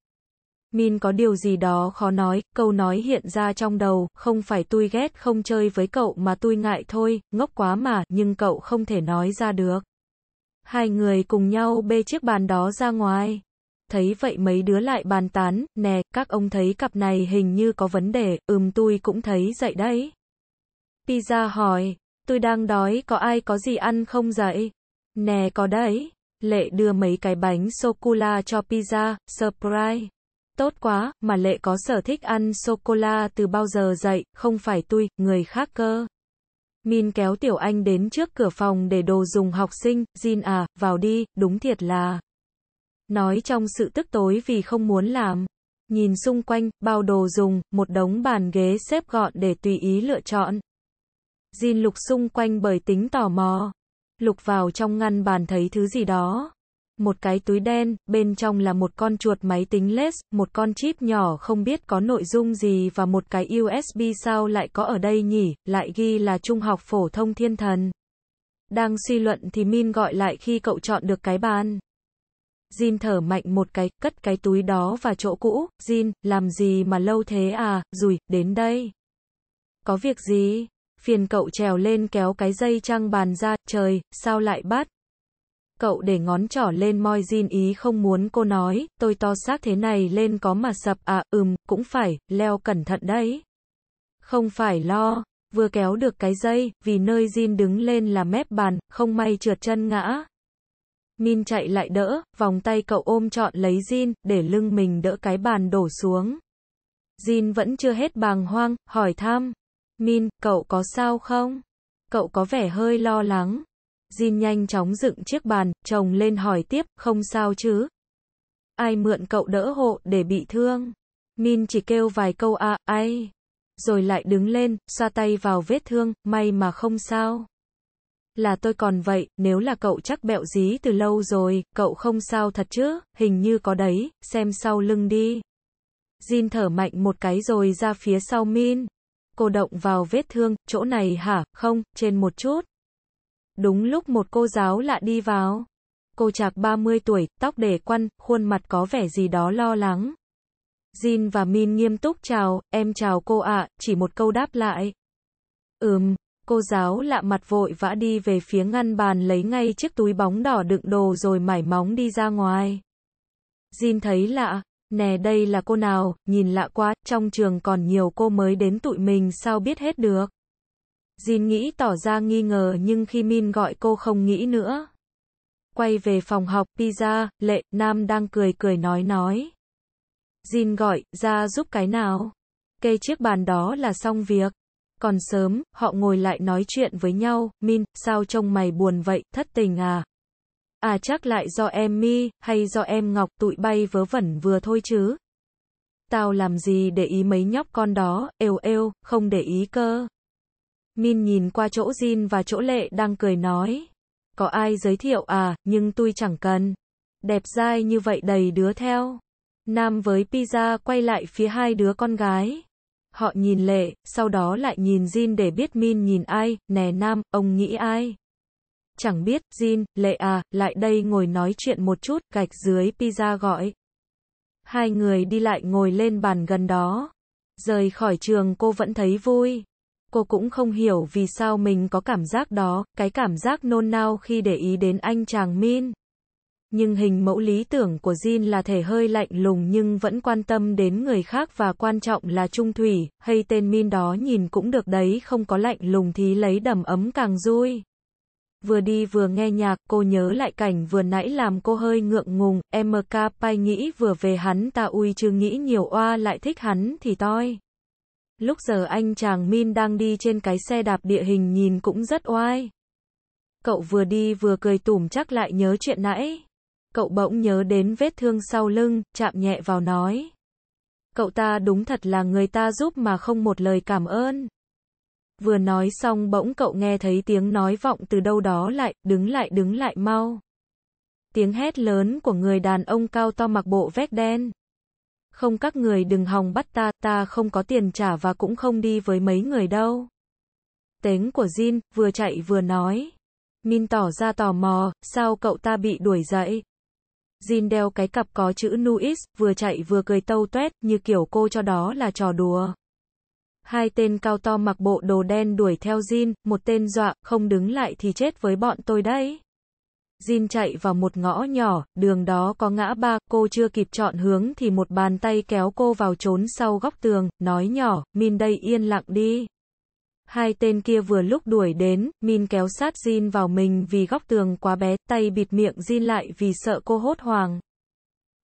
Min có điều gì đó khó nói, câu nói hiện ra trong đầu, không phải tôi ghét không chơi với cậu mà tôi ngại thôi, ngốc quá mà, nhưng cậu không thể nói ra được. Hai người cùng nhau bê chiếc bàn đó ra ngoài. Thấy vậy mấy đứa lại bàn tán, nè, các ông thấy cặp này hình như có vấn đề, ừm tôi cũng thấy dậy đấy. Pizza hỏi, Tôi đang đói, có ai có gì ăn không dậy? Nè có đấy. Lệ đưa mấy cái bánh sô-cô-la cho pizza, surprise. Tốt quá, mà Lệ có sở thích ăn sô-cô-la từ bao giờ dậy, không phải tôi, người khác cơ. Min kéo Tiểu Anh đến trước cửa phòng để đồ dùng học sinh, Jin à, vào đi, đúng thiệt là. Nói trong sự tức tối vì không muốn làm. Nhìn xung quanh, bao đồ dùng, một đống bàn ghế xếp gọn để tùy ý lựa chọn. Jin lục xung quanh bởi tính tò mò. Lục vào trong ngăn bàn thấy thứ gì đó. Một cái túi đen, bên trong là một con chuột máy tính LED, một con chip nhỏ không biết có nội dung gì và một cái USB sao lại có ở đây nhỉ, lại ghi là trung học phổ thông thiên thần. Đang suy luận thì Min gọi lại khi cậu chọn được cái bàn. Jin thở mạnh một cái, cất cái túi đó vào chỗ cũ, Jin, làm gì mà lâu thế à, rùi, đến đây. Có việc gì? phiền cậu trèo lên kéo cái dây trăng bàn ra, trời, sao lại bắt? Cậu để ngón trỏ lên moi Jin ý không muốn cô nói, tôi to xác thế này lên có mà sập à, ừm, cũng phải, leo cẩn thận đấy. Không phải lo, vừa kéo được cái dây, vì nơi Jin đứng lên là mép bàn, không may trượt chân ngã. Min chạy lại đỡ, vòng tay cậu ôm trọn lấy Jin, để lưng mình đỡ cái bàn đổ xuống. Jin vẫn chưa hết bàng hoang, hỏi tham. Min, cậu có sao không? Cậu có vẻ hơi lo lắng. Jin nhanh chóng dựng chiếc bàn, chồng lên hỏi tiếp, không sao chứ? Ai mượn cậu đỡ hộ để bị thương? Min chỉ kêu vài câu à, ai? Rồi lại đứng lên, xoa tay vào vết thương, may mà không sao. Là tôi còn vậy, nếu là cậu chắc bẹo dí từ lâu rồi, cậu không sao thật chứ, hình như có đấy, xem sau lưng đi. Jin thở mạnh một cái rồi ra phía sau Min cô động vào vết thương, chỗ này hả, không, trên một chút. Đúng lúc một cô giáo lạ đi vào. Cô chạc 30 tuổi, tóc để quăn, khuôn mặt có vẻ gì đó lo lắng. Jin và Min nghiêm túc chào, em chào cô ạ, à, chỉ một câu đáp lại. Ừm, cô giáo lạ mặt vội vã đi về phía ngăn bàn lấy ngay chiếc túi bóng đỏ đựng đồ rồi mải móng đi ra ngoài. Jin thấy lạ, nè đây là cô nào, nhìn lạ quá, trong trường còn nhiều cô mới đến tụi mình sao biết hết được. Jin nghĩ tỏ ra nghi ngờ nhưng khi Min gọi cô không nghĩ nữa. Quay về phòng học, pizza, lệ, nam đang cười cười nói nói. Jin gọi, ra giúp cái nào. kê chiếc bàn đó là xong việc. Còn sớm, họ ngồi lại nói chuyện với nhau, Min, sao trông mày buồn vậy, thất tình à, À chắc lại do em mi, hay do em ngọc tụi bay vớ vẩn vừa thôi chứ. Tao làm gì để ý mấy nhóc con đó, êu êu, không để ý cơ. Min nhìn qua chỗ Jin và chỗ Lệ đang cười nói. Có ai giới thiệu à, nhưng tôi chẳng cần. Đẹp dai như vậy đầy đứa theo. Nam với pizza quay lại phía hai đứa con gái. Họ nhìn Lệ, sau đó lại nhìn Jin để biết Min nhìn ai, nè Nam, ông nghĩ ai. Chẳng biết, Jin, Lệ à, lại đây ngồi nói chuyện một chút, gạch dưới pizza gọi. Hai người đi lại ngồi lên bàn gần đó. Rời khỏi trường cô vẫn thấy vui. Cô cũng không hiểu vì sao mình có cảm giác đó, cái cảm giác nôn nao khi để ý đến anh chàng Min. Nhưng hình mẫu lý tưởng của Jin là thể hơi lạnh lùng nhưng vẫn quan tâm đến người khác và quan trọng là trung thủy, hay tên Min đó nhìn cũng được đấy không có lạnh lùng thì lấy đầm ấm càng vui. Vừa đi vừa nghe nhạc, cô nhớ lại cảnh vừa nãy làm cô hơi ngượng ngùng, MK Pai nghĩ vừa về hắn ta ui chứ nghĩ nhiều oa lại thích hắn thì toi. Lúc giờ anh chàng Min đang đi trên cái xe đạp địa hình nhìn cũng rất oai. Cậu vừa đi vừa cười tủm chắc lại nhớ chuyện nãy. Cậu bỗng nhớ đến vết thương sau lưng, chạm nhẹ vào nói. Cậu ta đúng thật là người ta giúp mà không một lời cảm ơn. Vừa nói xong bỗng cậu nghe thấy tiếng nói vọng từ đâu đó lại, đứng lại đứng lại mau. Tiếng hét lớn của người đàn ông cao to mặc bộ vét đen. Không các người đừng hòng bắt ta, ta không có tiền trả và cũng không đi với mấy người đâu. tính của Jin, vừa chạy vừa nói. Min tỏ ra tò mò, sao cậu ta bị đuổi dậy? Jin đeo cái cặp có chữ Nuis, vừa chạy vừa cười tâu tuét, như kiểu cô cho đó là trò đùa. Hai tên cao to mặc bộ đồ đen đuổi theo Jin, một tên dọa, không đứng lại thì chết với bọn tôi đấy. Jin chạy vào một ngõ nhỏ, đường đó có ngã ba, cô chưa kịp chọn hướng thì một bàn tay kéo cô vào trốn sau góc tường, nói nhỏ, Min đây yên lặng đi. Hai tên kia vừa lúc đuổi đến, Min kéo sát Jin vào mình vì góc tường quá bé, tay bịt miệng Jin lại vì sợ cô hốt hoảng.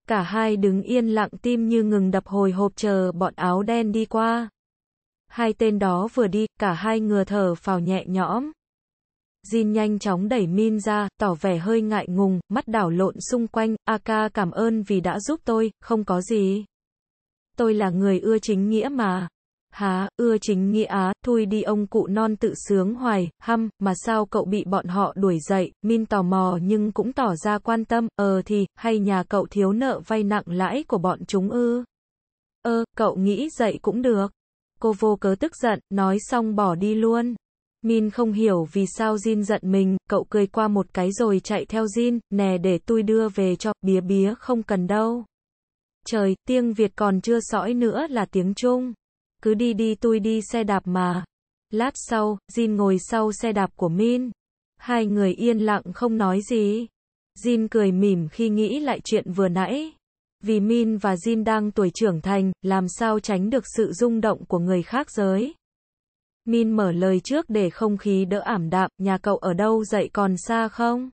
Cả hai đứng yên lặng tim như ngừng đập hồi hộp chờ bọn áo đen đi qua. Hai tên đó vừa đi, cả hai ngừa thở phào nhẹ nhõm. Jin nhanh chóng đẩy Min ra, tỏ vẻ hơi ngại ngùng, mắt đảo lộn xung quanh, Aka cảm ơn vì đã giúp tôi, không có gì. Tôi là người ưa chính nghĩa mà. Há, ưa chính nghĩa á, thui đi ông cụ non tự sướng hoài, hăm, mà sao cậu bị bọn họ đuổi dậy, Min tò mò nhưng cũng tỏ ra quan tâm, ờ thì, hay nhà cậu thiếu nợ vay nặng lãi của bọn chúng ư. Ơ, cậu nghĩ dậy cũng được. Cô vô cớ tức giận, nói xong bỏ đi luôn. Min không hiểu vì sao Jin giận mình, cậu cười qua một cái rồi chạy theo Jin, nè để tôi đưa về cho, bía bía không cần đâu. Trời, tiếng Việt còn chưa sõi nữa là tiếng Trung. Cứ đi đi tôi đi xe đạp mà. Lát sau, Jin ngồi sau xe đạp của Min. Hai người yên lặng không nói gì. Jin cười mỉm khi nghĩ lại chuyện vừa nãy. Vì Min và Jin đang tuổi trưởng thành, làm sao tránh được sự rung động của người khác giới. Min mở lời trước để không khí đỡ ảm đạm, nhà cậu ở đâu dậy còn xa không?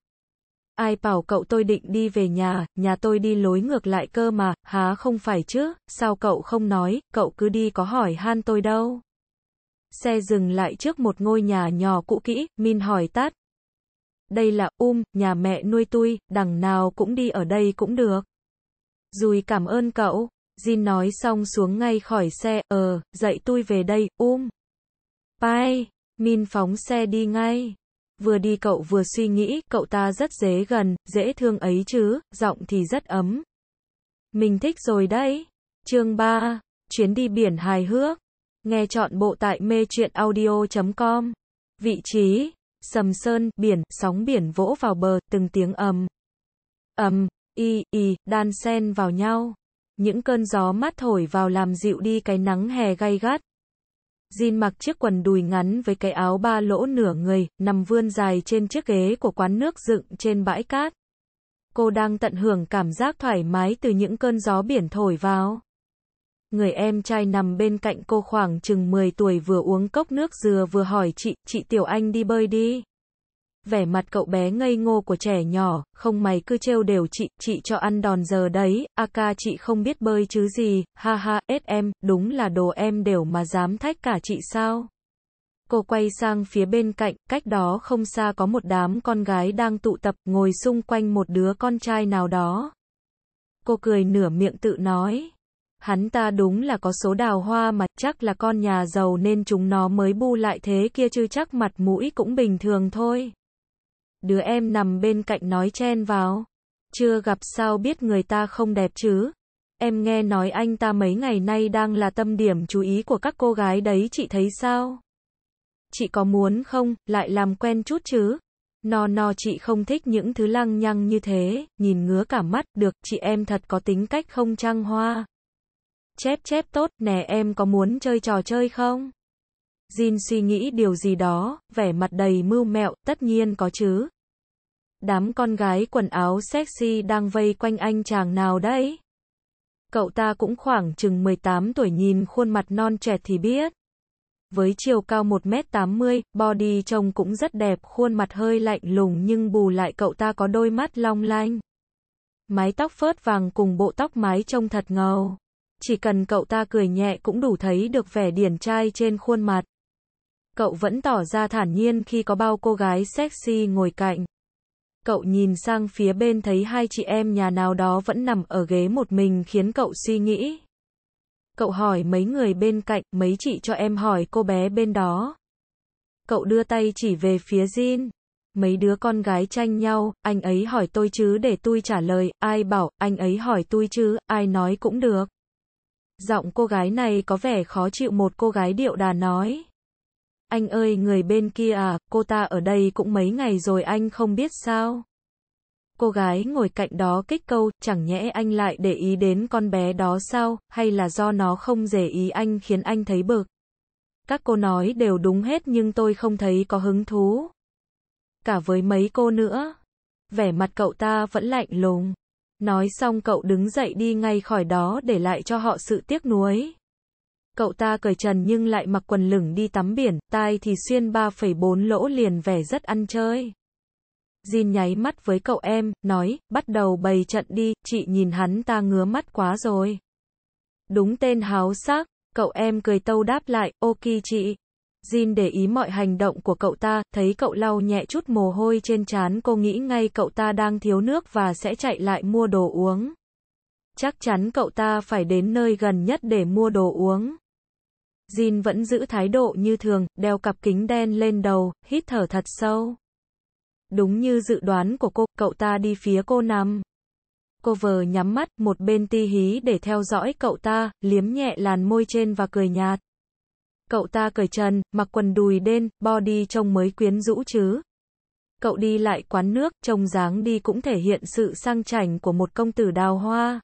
Ai bảo cậu tôi định đi về nhà, nhà tôi đi lối ngược lại cơ mà, há không phải chứ, sao cậu không nói, cậu cứ đi có hỏi han tôi đâu. Xe dừng lại trước một ngôi nhà nhỏ cũ kỹ, Min hỏi tắt. Đây là Um, nhà mẹ nuôi tôi, đằng nào cũng đi ở đây cũng được. Dùi cảm ơn cậu. Jin nói xong xuống ngay khỏi xe, ờ, dậy tôi về đây, um. Pai, Min phóng xe đi ngay. Vừa đi cậu vừa suy nghĩ, cậu ta rất dễ gần, dễ thương ấy chứ, giọng thì rất ấm. Mình thích rồi đấy. Chương 3. Chuyến đi biển hài hước. Nghe chọn bộ tại mê truyện audio.com. Vị trí. Sầm sơn, biển, sóng biển vỗ vào bờ, từng tiếng ầm. Ầm, y, y, đan xen vào nhau. Những cơn gió mát thổi vào làm dịu đi cái nắng hè gay gắt. Jin mặc chiếc quần đùi ngắn với cái áo ba lỗ nửa người, nằm vươn dài trên chiếc ghế của quán nước dựng trên bãi cát. Cô đang tận hưởng cảm giác thoải mái từ những cơn gió biển thổi vào. Người em trai nằm bên cạnh cô khoảng chừng 10 tuổi vừa uống cốc nước dừa vừa hỏi chị, chị Tiểu Anh đi bơi đi vẻ mặt cậu bé ngây ngô của trẻ nhỏ, không mày cứ trêu đều chị, chị cho ăn đòn giờ đấy, a ca chị không biết bơi chứ gì, ha ha, em, đúng là đồ em đều mà dám thách cả chị sao. Cô quay sang phía bên cạnh, cách đó không xa có một đám con gái đang tụ tập, ngồi xung quanh một đứa con trai nào đó. Cô cười nửa miệng tự nói. Hắn ta đúng là có số đào hoa mà chắc là con nhà giàu nên chúng nó mới bu lại thế kia chứ chắc mặt mũi cũng bình thường thôi đứa em nằm bên cạnh nói chen vào. Chưa gặp sao biết người ta không đẹp chứ. Em nghe nói anh ta mấy ngày nay đang là tâm điểm chú ý của các cô gái đấy chị thấy sao? Chị có muốn không, lại làm quen chút chứ? No no chị không thích những thứ lăng nhăng như thế, nhìn ngứa cả mắt, được, chị em thật có tính cách không trăng hoa. Chép chép tốt, nè em có muốn chơi trò chơi không? Jin suy nghĩ điều gì đó, vẻ mặt đầy mưu mẹo, tất nhiên có chứ, đám con gái quần áo sexy đang vây quanh anh chàng nào đấy. Cậu ta cũng khoảng chừng 18 tuổi nhìn khuôn mặt non trẻ thì biết. Với chiều cao 1m80, body trông cũng rất đẹp, khuôn mặt hơi lạnh lùng nhưng bù lại cậu ta có đôi mắt long lanh. Mái tóc phớt vàng cùng bộ tóc mái trông thật ngầu. Chỉ cần cậu ta cười nhẹ cũng đủ thấy được vẻ điển trai trên khuôn mặt. Cậu vẫn tỏ ra thản nhiên khi có bao cô gái sexy ngồi cạnh cậu nhìn sang phía bên thấy hai chị em nhà nào đó vẫn nằm ở ghế một mình khiến cậu suy nghĩ. Cậu hỏi mấy người bên cạnh, mấy chị cho em hỏi cô bé bên đó. Cậu đưa tay chỉ về phía Jin. Mấy đứa con gái tranh nhau, anh ấy hỏi tôi chứ để tôi trả lời, ai bảo, anh ấy hỏi tôi chứ, ai nói cũng được. Giọng cô gái này có vẻ khó chịu một cô gái điệu đà nói. Anh ơi người bên kia à, cô ta ở đây cũng mấy ngày rồi anh không biết sao. Cô gái ngồi cạnh đó kích câu, chẳng nhẽ anh lại để ý đến con bé đó sao, hay là do nó không dễ ý anh khiến anh thấy bực. Các cô nói đều đúng hết nhưng tôi không thấy có hứng thú. Cả với mấy cô nữa. Vẻ mặt cậu ta vẫn lạnh lùng. Nói xong cậu đứng dậy đi ngay khỏi đó để lại cho họ sự tiếc nuối cậu ta cởi trần nhưng lại mặc quần lửng đi tắm biển, tai thì xuyên 3,4 lỗ liền vẻ rất ăn chơi. Jin nháy mắt với cậu em, nói, bắt đầu bày trận đi, chị nhìn hắn ta ngứa mắt quá rồi. Đúng tên háo sắc, cậu em cười tâu đáp lại, ok chị. Jin để ý mọi hành động của cậu ta, thấy cậu lau nhẹ chút mồ hôi trên trán cô nghĩ ngay cậu ta đang thiếu nước và sẽ chạy lại mua đồ uống. Chắc chắn cậu ta phải đến nơi gần nhất để mua đồ uống. Jin vẫn giữ thái độ như thường, đeo cặp kính đen lên đầu, hít thở thật sâu. Đúng như dự đoán của cô, cậu ta đi phía cô nằm. Cô vờ nhắm mắt, một bên ti hí để theo dõi cậu ta, liếm nhẹ làn môi trên và cười nhạt. Cậu ta cởi trần, mặc quần đùi đen, body trông mới quyến rũ chứ. Cậu đi lại quán nước, trông dáng đi cũng thể hiện sự sang chảnh của một công tử đào hoa.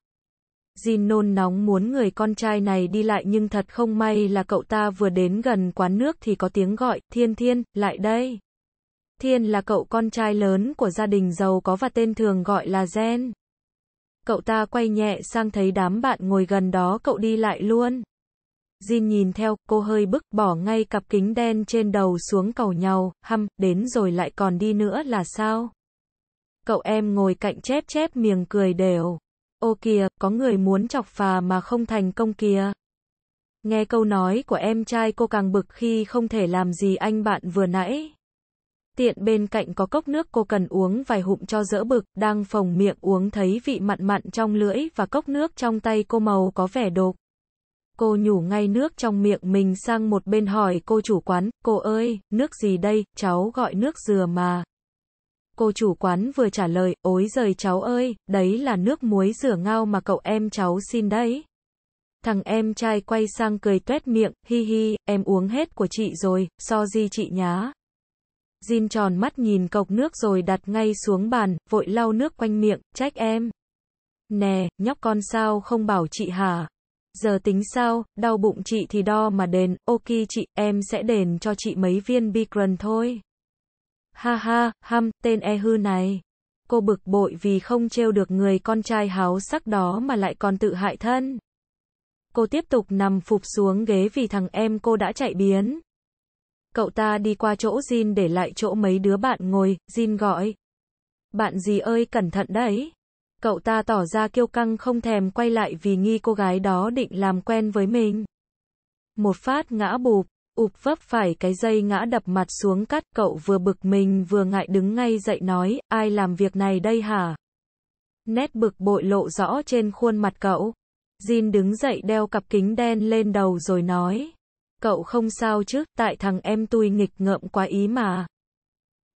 Jin nôn nóng muốn người con trai này đi lại nhưng thật không may là cậu ta vừa đến gần quán nước thì có tiếng gọi, Thiên Thiên, lại đây. Thiên là cậu con trai lớn của gia đình giàu có và tên thường gọi là Gen. Cậu ta quay nhẹ sang thấy đám bạn ngồi gần đó cậu đi lại luôn. Jin nhìn theo, cô hơi bức bỏ ngay cặp kính đen trên đầu xuống cầu nhau, hăm, đến rồi lại còn đi nữa là sao? Cậu em ngồi cạnh chép chép miệng cười đều. Ô kìa, có người muốn chọc phà mà không thành công kìa. Nghe câu nói của em trai cô càng bực khi không thể làm gì anh bạn vừa nãy. Tiện bên cạnh có cốc nước cô cần uống vài hụm cho dỡ bực, đang phồng miệng uống thấy vị mặn mặn trong lưỡi và cốc nước trong tay cô màu có vẻ đột. Cô nhủ ngay nước trong miệng mình sang một bên hỏi cô chủ quán, cô ơi, nước gì đây, cháu gọi nước dừa mà cô chủ quán vừa trả lời, ối giời cháu ơi, đấy là nước muối rửa ngao mà cậu em cháu xin đấy. Thằng em trai quay sang cười tuét miệng, hi hi, em uống hết của chị rồi, so di chị nhá. Jin tròn mắt nhìn cọc nước rồi đặt ngay xuống bàn, vội lau nước quanh miệng, trách em. Nè, nhóc con sao không bảo chị hả? Giờ tính sao, đau bụng chị thì đo mà đền, ok chị, em sẽ đền cho chị mấy viên Bigran thôi. Ha ha, ham, tên e hư này. Cô bực bội vì không trêu được người con trai háo sắc đó mà lại còn tự hại thân. Cô tiếp tục nằm phục xuống ghế vì thằng em cô đã chạy biến. Cậu ta đi qua chỗ Jin để lại chỗ mấy đứa bạn ngồi, Jin gọi. Bạn gì ơi cẩn thận đấy. Cậu ta tỏ ra kiêu căng không thèm quay lại vì nghi cô gái đó định làm quen với mình. Một phát ngã bụp, ụp vấp phải cái dây ngã đập mặt xuống cắt cậu vừa bực mình vừa ngại đứng ngay dậy nói, ai làm việc này đây hả? Nét bực bội lộ rõ trên khuôn mặt cậu. Jin đứng dậy đeo cặp kính đen lên đầu rồi nói. Cậu không sao chứ, tại thằng em tôi nghịch ngợm quá ý mà.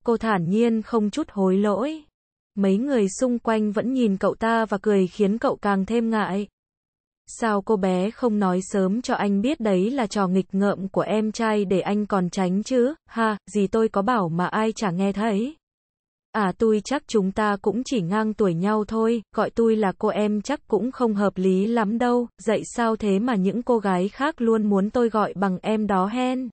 Cô thản nhiên không chút hối lỗi. Mấy người xung quanh vẫn nhìn cậu ta và cười khiến cậu càng thêm ngại. Sao cô bé không nói sớm cho anh biết đấy là trò nghịch ngợm của em trai để anh còn tránh chứ, ha, gì tôi có bảo mà ai chả nghe thấy. À tôi chắc chúng ta cũng chỉ ngang tuổi nhau thôi, gọi tôi là cô em chắc cũng không hợp lý lắm đâu, dậy sao thế mà những cô gái khác luôn muốn tôi gọi bằng em đó hen.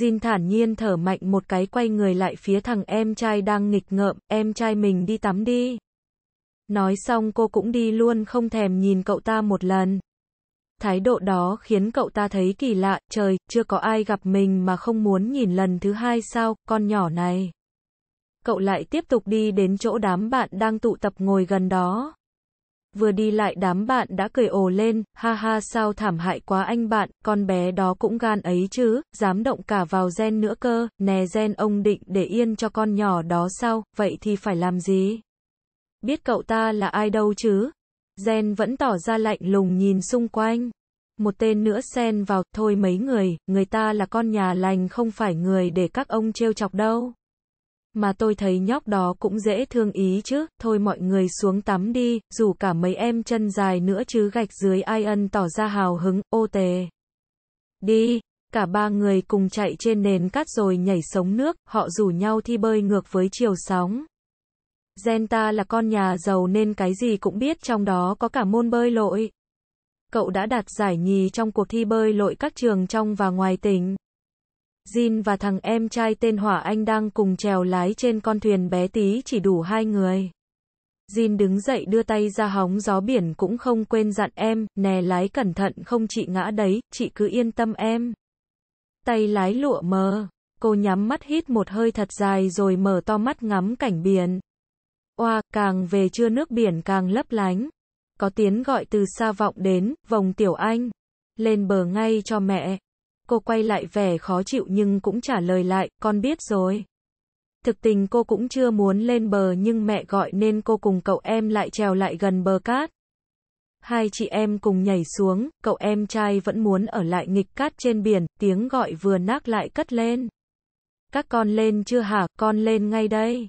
Jin thản nhiên thở mạnh một cái quay người lại phía thằng em trai đang nghịch ngợm, em trai mình đi tắm đi. Nói xong cô cũng đi luôn không thèm nhìn cậu ta một lần. Thái độ đó khiến cậu ta thấy kỳ lạ, trời, chưa có ai gặp mình mà không muốn nhìn lần thứ hai sao, con nhỏ này. Cậu lại tiếp tục đi đến chỗ đám bạn đang tụ tập ngồi gần đó. Vừa đi lại đám bạn đã cười ồ lên, ha ha sao thảm hại quá anh bạn, con bé đó cũng gan ấy chứ, dám động cả vào gen nữa cơ, nè gen ông định để yên cho con nhỏ đó sao, vậy thì phải làm gì? Biết cậu ta là ai đâu chứ? Gen vẫn tỏ ra lạnh lùng nhìn xung quanh. Một tên nữa xen vào, thôi mấy người, người ta là con nhà lành không phải người để các ông trêu chọc đâu. Mà tôi thấy nhóc đó cũng dễ thương ý chứ, thôi mọi người xuống tắm đi, dù cả mấy em chân dài nữa chứ gạch dưới ai ân tỏ ra hào hứng, ô tề. Đi, cả ba người cùng chạy trên nền cát rồi nhảy sống nước, họ rủ nhau thi bơi ngược với chiều sóng. Gen ta là con nhà giàu nên cái gì cũng biết trong đó có cả môn bơi lội. Cậu đã đạt giải nhì trong cuộc thi bơi lội các trường trong và ngoài tỉnh. Jin và thằng em trai tên Hỏa Anh đang cùng trèo lái trên con thuyền bé tí chỉ đủ hai người. Jin đứng dậy đưa tay ra hóng gió biển cũng không quên dặn em, nè lái cẩn thận không chị ngã đấy, chị cứ yên tâm em. Tay lái lụa mờ, cô nhắm mắt hít một hơi thật dài rồi mở to mắt ngắm cảnh biển oa, càng về trưa nước biển càng lấp lánh. Có tiếng gọi từ xa vọng đến, vòng tiểu anh. Lên bờ ngay cho mẹ. Cô quay lại vẻ khó chịu nhưng cũng trả lời lại, con biết rồi. Thực tình cô cũng chưa muốn lên bờ nhưng mẹ gọi nên cô cùng cậu em lại trèo lại gần bờ cát. Hai chị em cùng nhảy xuống, cậu em trai vẫn muốn ở lại nghịch cát trên biển, tiếng gọi vừa nác lại cất lên. Các con lên chưa hả, con lên ngay đây.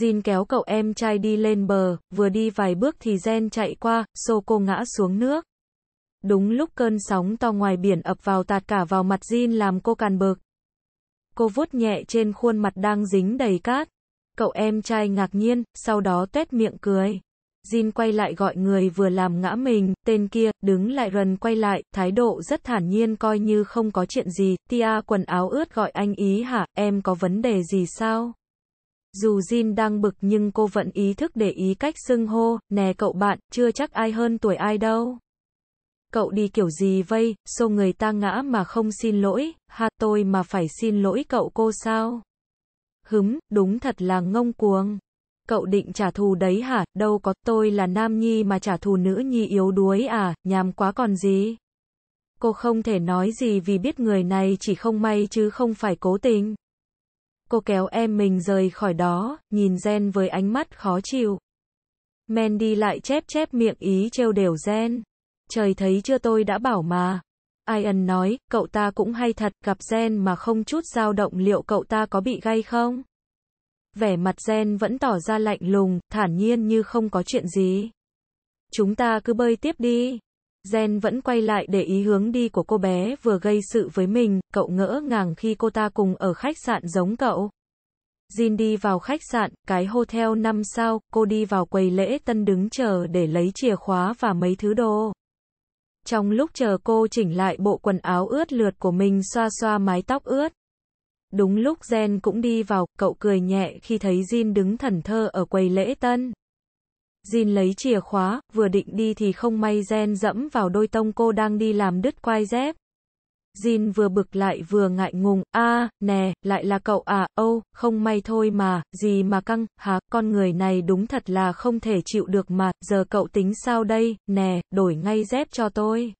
Jin kéo cậu em trai đi lên bờ, vừa đi vài bước thì Jen chạy qua, xô cô ngã xuống nước. Đúng lúc cơn sóng to ngoài biển ập vào tạt cả vào mặt Jin làm cô càn bực. Cô vuốt nhẹ trên khuôn mặt đang dính đầy cát. Cậu em trai ngạc nhiên, sau đó tét miệng cười. Jin quay lại gọi người vừa làm ngã mình, tên kia, đứng lại rần quay lại, thái độ rất thản nhiên coi như không có chuyện gì, Tia quần áo ướt gọi anh ý hả, em có vấn đề gì sao? Dù Jin đang bực nhưng cô vẫn ý thức để ý cách xưng hô, nè cậu bạn, chưa chắc ai hơn tuổi ai đâu. Cậu đi kiểu gì vây, xô người ta ngã mà không xin lỗi, ha tôi mà phải xin lỗi cậu cô sao? Hứng, đúng thật là ngông cuồng. Cậu định trả thù đấy hả, đâu có tôi là nam nhi mà trả thù nữ nhi yếu đuối à, nhàm quá còn gì. Cô không thể nói gì vì biết người này chỉ không may chứ không phải cố tình. Cô kéo em mình rời khỏi đó, nhìn Gen với ánh mắt khó chịu. Mandy lại chép chép miệng ý trêu đều Gen. Trời thấy chưa tôi đã bảo mà. Ian nói, cậu ta cũng hay thật, gặp Gen mà không chút dao động liệu cậu ta có bị gay không? Vẻ mặt Gen vẫn tỏ ra lạnh lùng, thản nhiên như không có chuyện gì. Chúng ta cứ bơi tiếp đi. Gen vẫn quay lại để ý hướng đi của cô bé vừa gây sự với mình, cậu ngỡ ngàng khi cô ta cùng ở khách sạn giống cậu. Jin đi vào khách sạn, cái hotel 5 sao, cô đi vào quầy lễ tân đứng chờ để lấy chìa khóa và mấy thứ đồ. Trong lúc chờ cô chỉnh lại bộ quần áo ướt lượt của mình xoa xoa mái tóc ướt. Đúng lúc Gen cũng đi vào, cậu cười nhẹ khi thấy Jin đứng thần thơ ở quầy lễ tân. Jin lấy chìa khóa, vừa định đi thì không may Gen dẫm vào đôi tông cô đang đi làm đứt quai dép. Jin vừa bực lại vừa ngại ngùng, a nè, lại là cậu à, ô, oh, không may thôi mà, gì mà căng, hả, con người này đúng thật là không thể chịu được mà, giờ cậu tính sao đây, nè, đổi ngay dép cho tôi.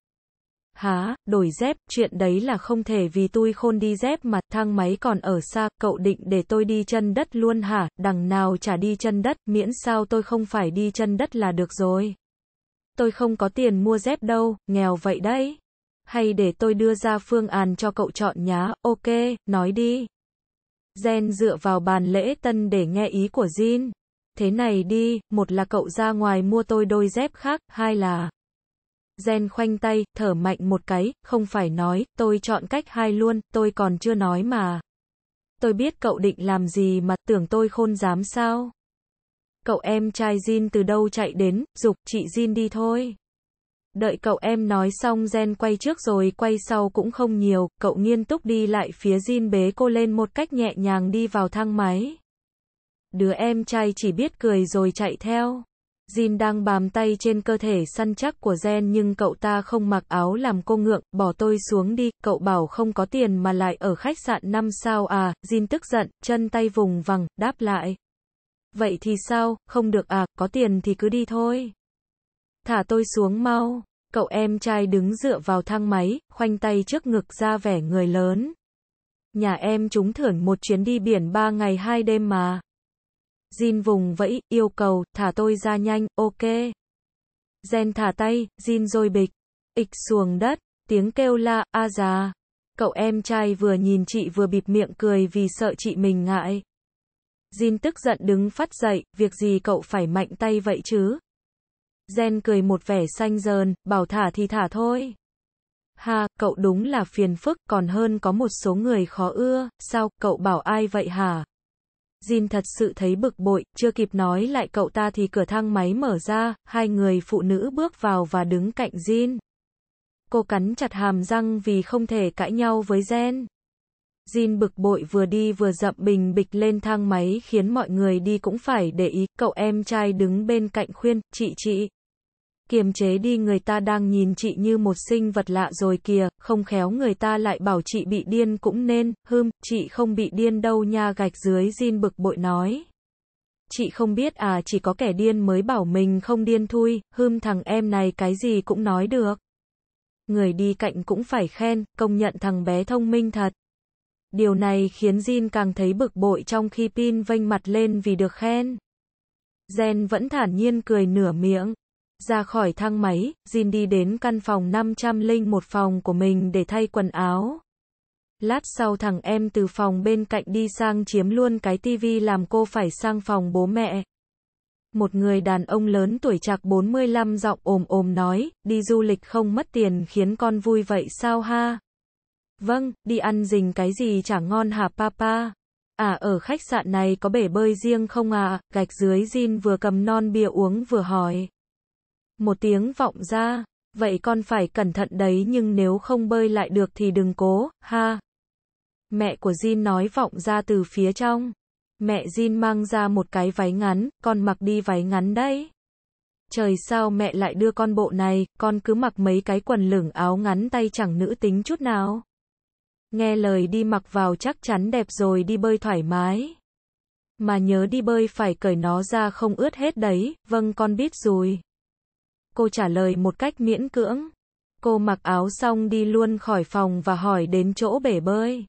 Há, đổi dép, chuyện đấy là không thể vì tôi khôn đi dép mà, thang máy còn ở xa, cậu định để tôi đi chân đất luôn hả, đằng nào chả đi chân đất, miễn sao tôi không phải đi chân đất là được rồi. Tôi không có tiền mua dép đâu, nghèo vậy đấy. Hay để tôi đưa ra phương án cho cậu chọn nhá, ok, nói đi. Gen dựa vào bàn lễ tân để nghe ý của Jin. Thế này đi, một là cậu ra ngoài mua tôi đôi dép khác, hai là... Gen khoanh tay, thở mạnh một cái, không phải nói, tôi chọn cách hai luôn, tôi còn chưa nói mà. Tôi biết cậu định làm gì mà tưởng tôi khôn dám sao. Cậu em trai Jin từ đâu chạy đến, dục chị Jin đi thôi. Đợi cậu em nói xong Gen quay trước rồi quay sau cũng không nhiều, cậu nghiêm túc đi lại phía Jin bế cô lên một cách nhẹ nhàng đi vào thang máy. Đứa em trai chỉ biết cười rồi chạy theo. Jin đang bám tay trên cơ thể săn chắc của Gen nhưng cậu ta không mặc áo làm cô ngượng, bỏ tôi xuống đi, cậu bảo không có tiền mà lại ở khách sạn 5 sao à, Jin tức giận, chân tay vùng vằng, đáp lại. Vậy thì sao, không được à, có tiền thì cứ đi thôi. Thả tôi xuống mau, cậu em trai đứng dựa vào thang máy, khoanh tay trước ngực ra vẻ người lớn. Nhà em chúng thưởng một chuyến đi biển 3 ngày 2 đêm mà. Jin vùng vẫy, yêu cầu, thả tôi ra nhanh, ok. Gen thả tay, Jin rôi bịch, ịch xuồng đất, tiếng kêu la, a già. Cậu em trai vừa nhìn chị vừa bịp miệng cười vì sợ chị mình ngại. Jin tức giận đứng phát dậy, việc gì cậu phải mạnh tay vậy chứ? Gen cười một vẻ xanh dờn, bảo thả thì thả thôi. Ha, cậu đúng là phiền phức, còn hơn có một số người khó ưa, sao, cậu bảo ai vậy hả? Jin thật sự thấy bực bội, chưa kịp nói lại cậu ta thì cửa thang máy mở ra, hai người phụ nữ bước vào và đứng cạnh Jin. Cô cắn chặt hàm răng vì không thể cãi nhau với Jen. Jin bực bội vừa đi vừa dậm bình bịch lên thang máy khiến mọi người đi cũng phải để ý, cậu em trai đứng bên cạnh khuyên, chị chị, kiềm chế đi người ta đang nhìn chị như một sinh vật lạ rồi kìa, không khéo người ta lại bảo chị bị điên cũng nên, hưm, chị không bị điên đâu nha gạch dưới Jin bực bội nói. Chị không biết à chỉ có kẻ điên mới bảo mình không điên thui, hưm thằng em này cái gì cũng nói được. Người đi cạnh cũng phải khen, công nhận thằng bé thông minh thật. Điều này khiến Jin càng thấy bực bội trong khi Pin vênh mặt lên vì được khen. Zen vẫn thản nhiên cười nửa miệng. Ra khỏi thang máy, Jin đi đến căn phòng 501 phòng của mình để thay quần áo. Lát sau thằng em từ phòng bên cạnh đi sang chiếm luôn cái tivi làm cô phải sang phòng bố mẹ. Một người đàn ông lớn tuổi chạc 45 giọng ồm ồm nói, đi du lịch không mất tiền khiến con vui vậy sao ha? Vâng, đi ăn dình cái gì chẳng ngon hả papa? À ở khách sạn này có bể bơi riêng không à? Gạch dưới Jin vừa cầm non bia uống vừa hỏi. Một tiếng vọng ra, vậy con phải cẩn thận đấy nhưng nếu không bơi lại được thì đừng cố, ha. Mẹ của Jin nói vọng ra từ phía trong. Mẹ Jin mang ra một cái váy ngắn, con mặc đi váy ngắn đấy. Trời sao mẹ lại đưa con bộ này, con cứ mặc mấy cái quần lửng áo ngắn tay chẳng nữ tính chút nào. Nghe lời đi mặc vào chắc chắn đẹp rồi đi bơi thoải mái. Mà nhớ đi bơi phải cởi nó ra không ướt hết đấy, vâng con biết rồi cô trả lời một cách miễn cưỡng. Cô mặc áo xong đi luôn khỏi phòng và hỏi đến chỗ bể bơi.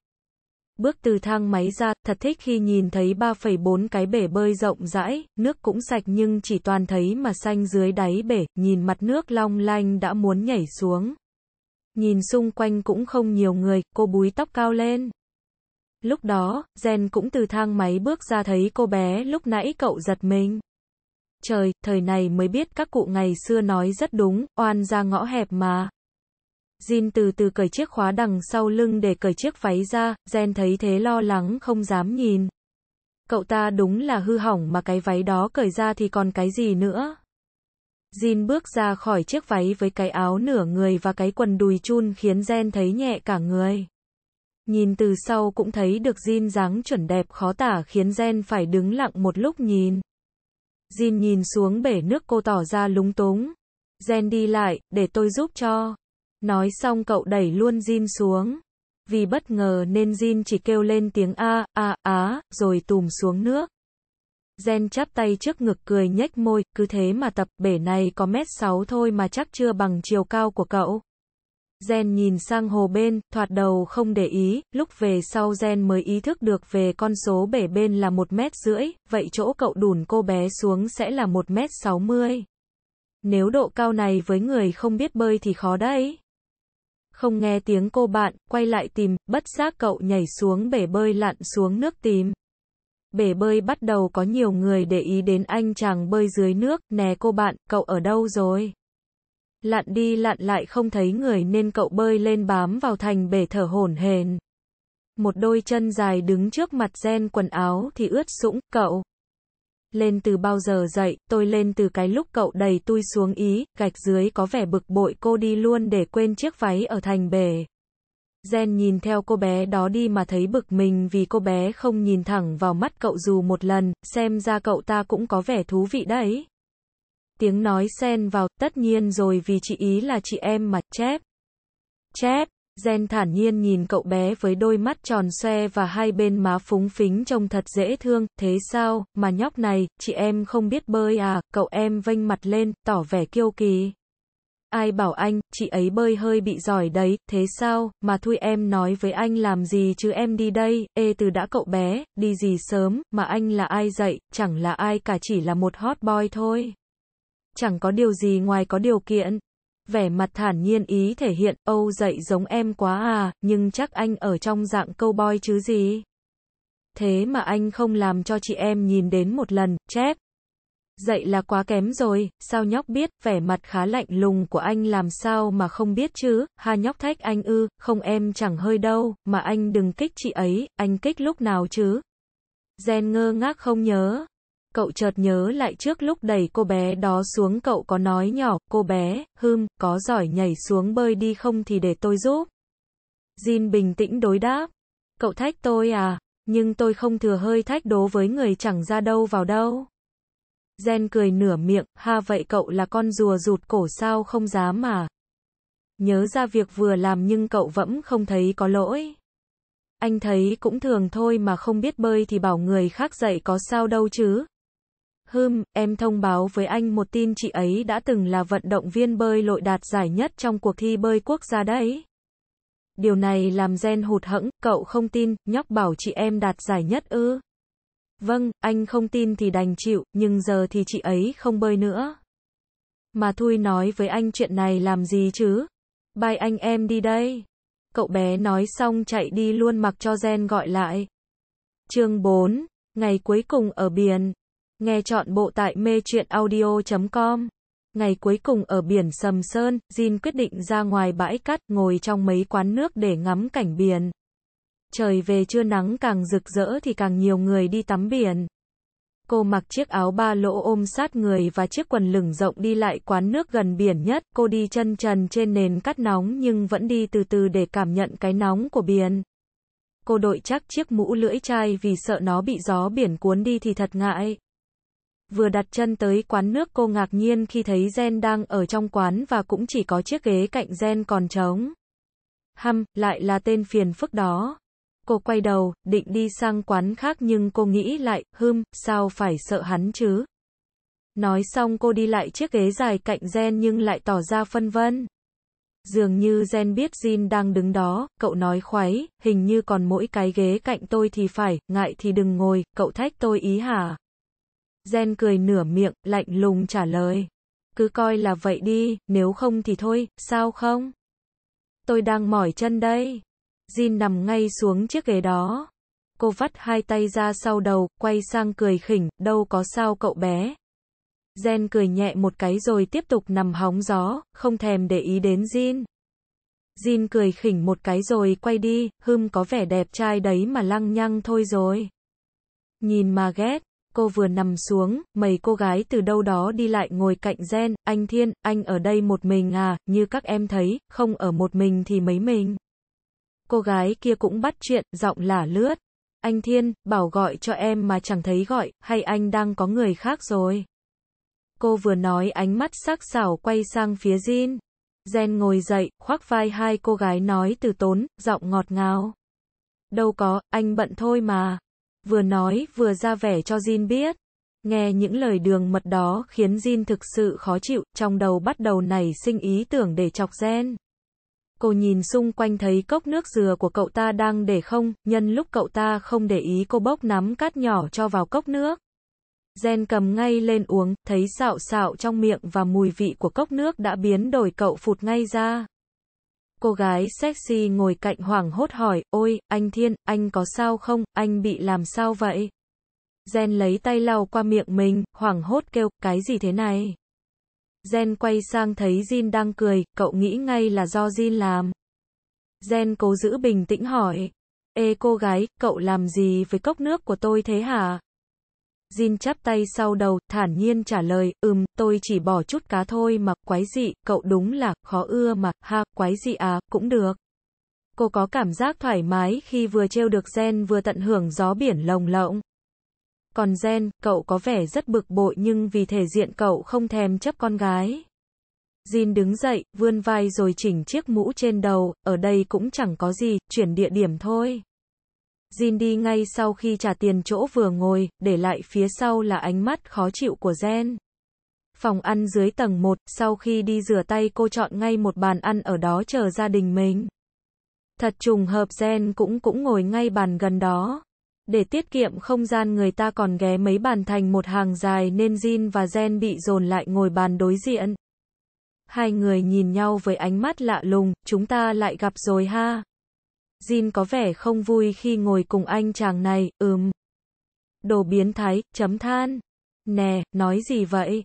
Bước từ thang máy ra, thật thích khi nhìn thấy 3,4 cái bể bơi rộng rãi, nước cũng sạch nhưng chỉ toàn thấy mà xanh dưới đáy bể, nhìn mặt nước long lanh đã muốn nhảy xuống. Nhìn xung quanh cũng không nhiều người, cô búi tóc cao lên. Lúc đó, Jen cũng từ thang máy bước ra thấy cô bé lúc nãy cậu giật mình trời, thời này mới biết các cụ ngày xưa nói rất đúng, oan ra ngõ hẹp mà. Jin từ từ cởi chiếc khóa đằng sau lưng để cởi chiếc váy ra, gen thấy thế lo lắng không dám nhìn. Cậu ta đúng là hư hỏng mà cái váy đó cởi ra thì còn cái gì nữa. Jin bước ra khỏi chiếc váy với cái áo nửa người và cái quần đùi chun khiến gen thấy nhẹ cả người. Nhìn từ sau cũng thấy được Jin dáng chuẩn đẹp khó tả khiến gen phải đứng lặng một lúc nhìn. Jin nhìn xuống bể nước cô tỏ ra lúng túng. Jen đi lại, để tôi giúp cho. Nói xong cậu đẩy luôn Jin xuống. Vì bất ngờ nên Jin chỉ kêu lên tiếng a, a, á, rồi tùm xuống nước. Jen chắp tay trước ngực cười nhếch môi, cứ thế mà tập bể này có mét sáu thôi mà chắc chưa bằng chiều cao của cậu. Gen nhìn sang hồ bên, thoạt đầu không để ý, lúc về sau Gen mới ý thức được về con số bể bên là 1 mét rưỡi, vậy chỗ cậu đùn cô bé xuống sẽ là 1 mét 60. Nếu độ cao này với người không biết bơi thì khó đấy. Không nghe tiếng cô bạn, quay lại tìm, bất giác cậu nhảy xuống bể bơi lặn xuống nước tìm. Bể bơi bắt đầu có nhiều người để ý đến anh chàng bơi dưới nước, nè cô bạn, cậu ở đâu rồi? lặn đi lặn lại không thấy người nên cậu bơi lên bám vào thành bể thở hổn hển. Một đôi chân dài đứng trước mặt gen quần áo thì ướt sũng, cậu. Lên từ bao giờ dậy, tôi lên từ cái lúc cậu đầy tôi xuống ý, gạch dưới có vẻ bực bội cô đi luôn để quên chiếc váy ở thành bể. Gen nhìn theo cô bé đó đi mà thấy bực mình vì cô bé không nhìn thẳng vào mắt cậu dù một lần, xem ra cậu ta cũng có vẻ thú vị đấy tiếng nói xen vào, tất nhiên rồi vì chị ý là chị em mà, chép. Chép, Gen thản nhiên nhìn cậu bé với đôi mắt tròn xoe và hai bên má phúng phính trông thật dễ thương, thế sao, mà nhóc này, chị em không biết bơi à, cậu em vênh mặt lên, tỏ vẻ kiêu kỳ. Ai bảo anh, chị ấy bơi hơi bị giỏi đấy, thế sao, mà thôi em nói với anh làm gì chứ em đi đây, ê từ đã cậu bé, đi gì sớm, mà anh là ai dậy, chẳng là ai cả chỉ là một hot boy thôi chẳng có điều gì ngoài có điều kiện. Vẻ mặt thản nhiên ý thể hiện, Âu dậy giống em quá à, nhưng chắc anh ở trong dạng câu boy chứ gì. Thế mà anh không làm cho chị em nhìn đến một lần, chép. Dậy là quá kém rồi, sao nhóc biết, vẻ mặt khá lạnh lùng của anh làm sao mà không biết chứ, ha nhóc thách anh ư, không em chẳng hơi đâu, mà anh đừng kích chị ấy, anh kích lúc nào chứ. Gen ngơ ngác không nhớ, cậu chợt nhớ lại trước lúc đẩy cô bé đó xuống cậu có nói nhỏ, cô bé, hưm, có giỏi nhảy xuống bơi đi không thì để tôi giúp. Jin bình tĩnh đối đáp. Cậu thách tôi à, nhưng tôi không thừa hơi thách đố với người chẳng ra đâu vào đâu. Gen cười nửa miệng, ha vậy cậu là con rùa rụt cổ sao không dám mà. Nhớ ra việc vừa làm nhưng cậu vẫn không thấy có lỗi. Anh thấy cũng thường thôi mà không biết bơi thì bảo người khác dạy có sao đâu chứ, Hừm, em thông báo với anh một tin chị ấy đã từng là vận động viên bơi lội đạt giải nhất trong cuộc thi bơi quốc gia đấy. Điều này làm Gen hụt hẫng, cậu không tin, nhóc bảo chị em đạt giải nhất ư. Vâng, anh không tin thì đành chịu, nhưng giờ thì chị ấy không bơi nữa. Mà Thui nói với anh chuyện này làm gì chứ? Bye anh em đi đây. Cậu bé nói xong chạy đi luôn mặc cho Gen gọi lại. Chương 4, ngày cuối cùng ở biển. Nghe chọn bộ tại mê chuyện audio.com. Ngày cuối cùng ở biển Sầm Sơn, Jin quyết định ra ngoài bãi cát, ngồi trong mấy quán nước để ngắm cảnh biển. Trời về trưa nắng càng rực rỡ thì càng nhiều người đi tắm biển. Cô mặc chiếc áo ba lỗ ôm sát người và chiếc quần lửng rộng đi lại quán nước gần biển nhất. Cô đi chân trần trên nền cát nóng nhưng vẫn đi từ từ để cảm nhận cái nóng của biển. Cô đội chắc chiếc mũ lưỡi chai vì sợ nó bị gió biển cuốn đi thì thật ngại. Vừa đặt chân tới quán nước cô ngạc nhiên khi thấy Gen đang ở trong quán và cũng chỉ có chiếc ghế cạnh Gen còn trống. Hâm lại là tên phiền phức đó. Cô quay đầu, định đi sang quán khác nhưng cô nghĩ lại, hâm sao phải sợ hắn chứ? Nói xong cô đi lại chiếc ghế dài cạnh Gen nhưng lại tỏ ra phân vân. Dường như Gen biết Jin đang đứng đó, cậu nói khoái, hình như còn mỗi cái ghế cạnh tôi thì phải, ngại thì đừng ngồi, cậu thách tôi ý hả? Gen cười nửa miệng, lạnh lùng trả lời. Cứ coi là vậy đi, nếu không thì thôi, sao không? Tôi đang mỏi chân đây. Jin nằm ngay xuống chiếc ghế đó. Cô vắt hai tay ra sau đầu, quay sang cười khỉnh, đâu có sao cậu bé. Gen cười nhẹ một cái rồi tiếp tục nằm hóng gió, không thèm để ý đến Jin. Jin cười khỉnh một cái rồi quay đi, hưng có vẻ đẹp trai đấy mà lăng nhăng thôi rồi. Nhìn mà ghét, cô vừa nằm xuống, mấy cô gái từ đâu đó đi lại ngồi cạnh gen, anh Thiên, anh ở đây một mình à, như các em thấy, không ở một mình thì mấy mình. Cô gái kia cũng bắt chuyện, giọng lả lướt. Anh Thiên, bảo gọi cho em mà chẳng thấy gọi, hay anh đang có người khác rồi? Cô vừa nói ánh mắt sắc sảo quay sang phía Jin. Jen ngồi dậy, khoác vai hai cô gái nói từ tốn, giọng ngọt ngào. Đâu có, anh bận thôi mà vừa nói vừa ra vẻ cho Jin biết. Nghe những lời đường mật đó khiến Jin thực sự khó chịu, trong đầu bắt đầu nảy sinh ý tưởng để chọc Gen. Cô nhìn xung quanh thấy cốc nước dừa của cậu ta đang để không, nhân lúc cậu ta không để ý cô bốc nắm cát nhỏ cho vào cốc nước. Gen cầm ngay lên uống, thấy xạo xạo trong miệng và mùi vị của cốc nước đã biến đổi cậu phụt ngay ra. Cô gái sexy ngồi cạnh hoảng hốt hỏi, ôi, anh Thiên, anh có sao không, anh bị làm sao vậy? Gen lấy tay lau qua miệng mình, hoảng hốt kêu, cái gì thế này? Gen quay sang thấy Jin đang cười, cậu nghĩ ngay là do Jin làm. Gen cố giữ bình tĩnh hỏi, ê cô gái, cậu làm gì với cốc nước của tôi thế hả? Jin chắp tay sau đầu, thản nhiên trả lời, ừm, tôi chỉ bỏ chút cá thôi mà, quái dị, cậu đúng là, khó ưa mà, ha, quái dị à, cũng được. Cô có cảm giác thoải mái khi vừa trêu được Gen vừa tận hưởng gió biển lồng lộng. Còn Gen, cậu có vẻ rất bực bội nhưng vì thể diện cậu không thèm chấp con gái. Jin đứng dậy, vươn vai rồi chỉnh chiếc mũ trên đầu, ở đây cũng chẳng có gì, chuyển địa điểm thôi. Jin đi ngay sau khi trả tiền chỗ vừa ngồi, để lại phía sau là ánh mắt khó chịu của Jen. Phòng ăn dưới tầng 1, sau khi đi rửa tay cô chọn ngay một bàn ăn ở đó chờ gia đình mình. Thật trùng hợp Jen cũng cũng ngồi ngay bàn gần đó. Để tiết kiệm không gian người ta còn ghé mấy bàn thành một hàng dài nên Jin và Jen bị dồn lại ngồi bàn đối diện. Hai người nhìn nhau với ánh mắt lạ lùng, chúng ta lại gặp rồi ha. Jin có vẻ không vui khi ngồi cùng anh chàng này, ừm. Đồ biến thái, chấm than. Nè, nói gì vậy?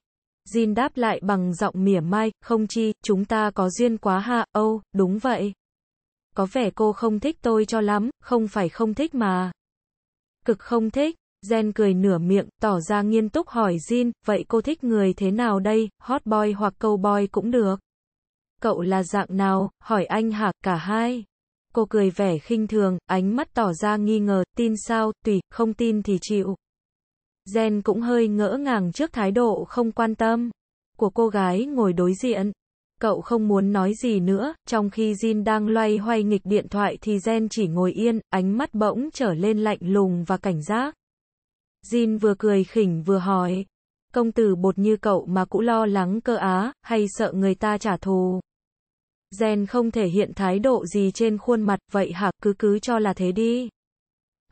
Jin đáp lại bằng giọng mỉa mai, không chi, chúng ta có duyên quá ha âu, oh, đúng vậy. Có vẻ cô không thích tôi cho lắm, không phải không thích mà. Cực không thích, Jen cười nửa miệng, tỏ ra nghiêm túc hỏi Jin, vậy cô thích người thế nào đây, hot boy hoặc câu boy cũng được. Cậu là dạng nào, hỏi anh hạc cả hai. Cô cười vẻ khinh thường, ánh mắt tỏ ra nghi ngờ, tin sao, tùy, không tin thì chịu. Jen cũng hơi ngỡ ngàng trước thái độ không quan tâm của cô gái ngồi đối diện. Cậu không muốn nói gì nữa, trong khi Jin đang loay hoay nghịch điện thoại thì Jen chỉ ngồi yên, ánh mắt bỗng trở lên lạnh lùng và cảnh giác. Jin vừa cười khỉnh vừa hỏi, công tử bột như cậu mà cũng lo lắng cơ á, hay sợ người ta trả thù. Gen không thể hiện thái độ gì trên khuôn mặt, vậy hả, cứ cứ cho là thế đi.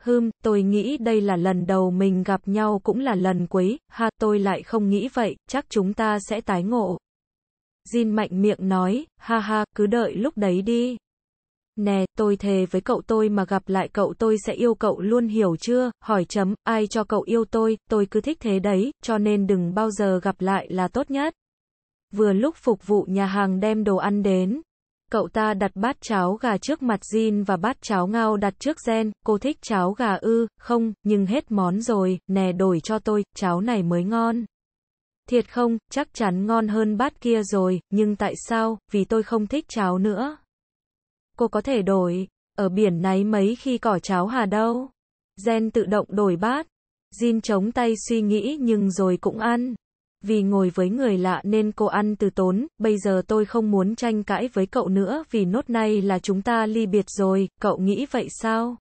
Hừm, tôi nghĩ đây là lần đầu mình gặp nhau cũng là lần cuối, ha tôi lại không nghĩ vậy, chắc chúng ta sẽ tái ngộ. Jin mạnh miệng nói, ha ha, cứ đợi lúc đấy đi. Nè, tôi thề với cậu tôi mà gặp lại cậu tôi sẽ yêu cậu luôn hiểu chưa, hỏi chấm, ai cho cậu yêu tôi, tôi cứ thích thế đấy, cho nên đừng bao giờ gặp lại là tốt nhất. Vừa lúc phục vụ nhà hàng đem đồ ăn đến, cậu ta đặt bát cháo gà trước mặt Jin và bát cháo ngao đặt trước Gen, cô thích cháo gà ư, không, nhưng hết món rồi, nè đổi cho tôi, cháo này mới ngon. Thiệt không, chắc chắn ngon hơn bát kia rồi, nhưng tại sao, vì tôi không thích cháo nữa. Cô có thể đổi, ở biển này mấy khi cỏ cháo hà đâu. Gen tự động đổi bát, Jin chống tay suy nghĩ nhưng rồi cũng ăn vì ngồi với người lạ nên cô ăn từ tốn, bây giờ tôi không muốn tranh cãi với cậu nữa vì nốt nay là chúng ta ly biệt rồi, cậu nghĩ vậy sao?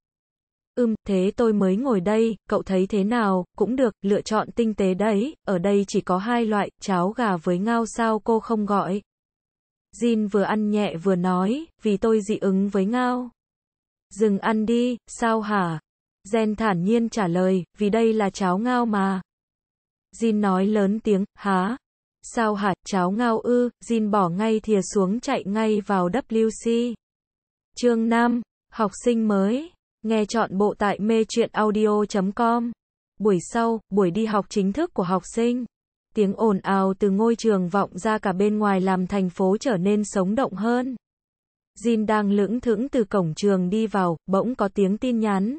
Ừm, thế tôi mới ngồi đây, cậu thấy thế nào, cũng được, lựa chọn tinh tế đấy, ở đây chỉ có hai loại, cháo gà với ngao sao cô không gọi. Jin vừa ăn nhẹ vừa nói, vì tôi dị ứng với ngao. Dừng ăn đi, sao hả? Gen thản nhiên trả lời, vì đây là cháo ngao mà. Jin nói lớn tiếng, há? Sao hả, cháo ngao ư, Jin bỏ ngay thìa xuống chạy ngay vào WC. Chương 5, học sinh mới, nghe chọn bộ tại mê chuyện audio.com. Buổi sau, buổi đi học chính thức của học sinh. Tiếng ồn ào từ ngôi trường vọng ra cả bên ngoài làm thành phố trở nên sống động hơn. Jin đang lững thững từ cổng trường đi vào, bỗng có tiếng tin nhắn.